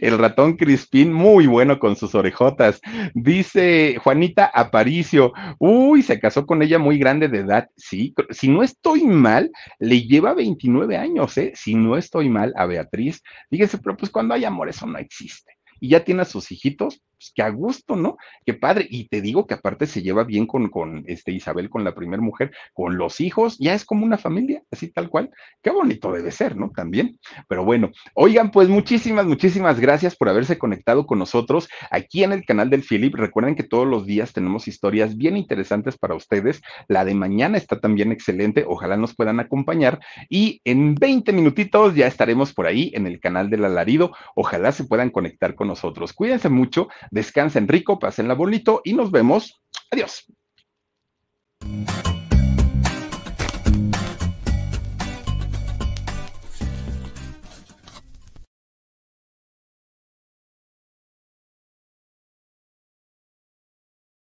el ratón Crispín, muy bueno con sus orejotas. Dice Juanita Aparicio, uy, se casó con ella muy grande de edad. Sí, si no estoy mal, le lleva 29 años, ¿eh? Si no estoy mal a Beatriz. Fíjese, pero pues cuando hay amor eso no existe. Y ya tiene a sus hijitos, pues, que a gusto, ¿no? Qué padre. Y te digo que aparte se lleva bien con, con este Isabel, con la primera mujer, con los hijos, ya es como una familia, así tal cual. Qué bonito debe ser, ¿no? También. Pero bueno, oigan, pues muchísimas, muchísimas gracias por haberse conectado con nosotros aquí en el canal del Philip. Recuerden que todos los días tenemos historias bien interesantes para ustedes. La de mañana está también excelente. Ojalá nos puedan acompañar. Y en 20 minutitos ya estaremos por ahí en el canal del alarido. Ojalá se puedan conectar con nosotros. Cuídense mucho. Descansen rico, la bonito y nos vemos. Adiós.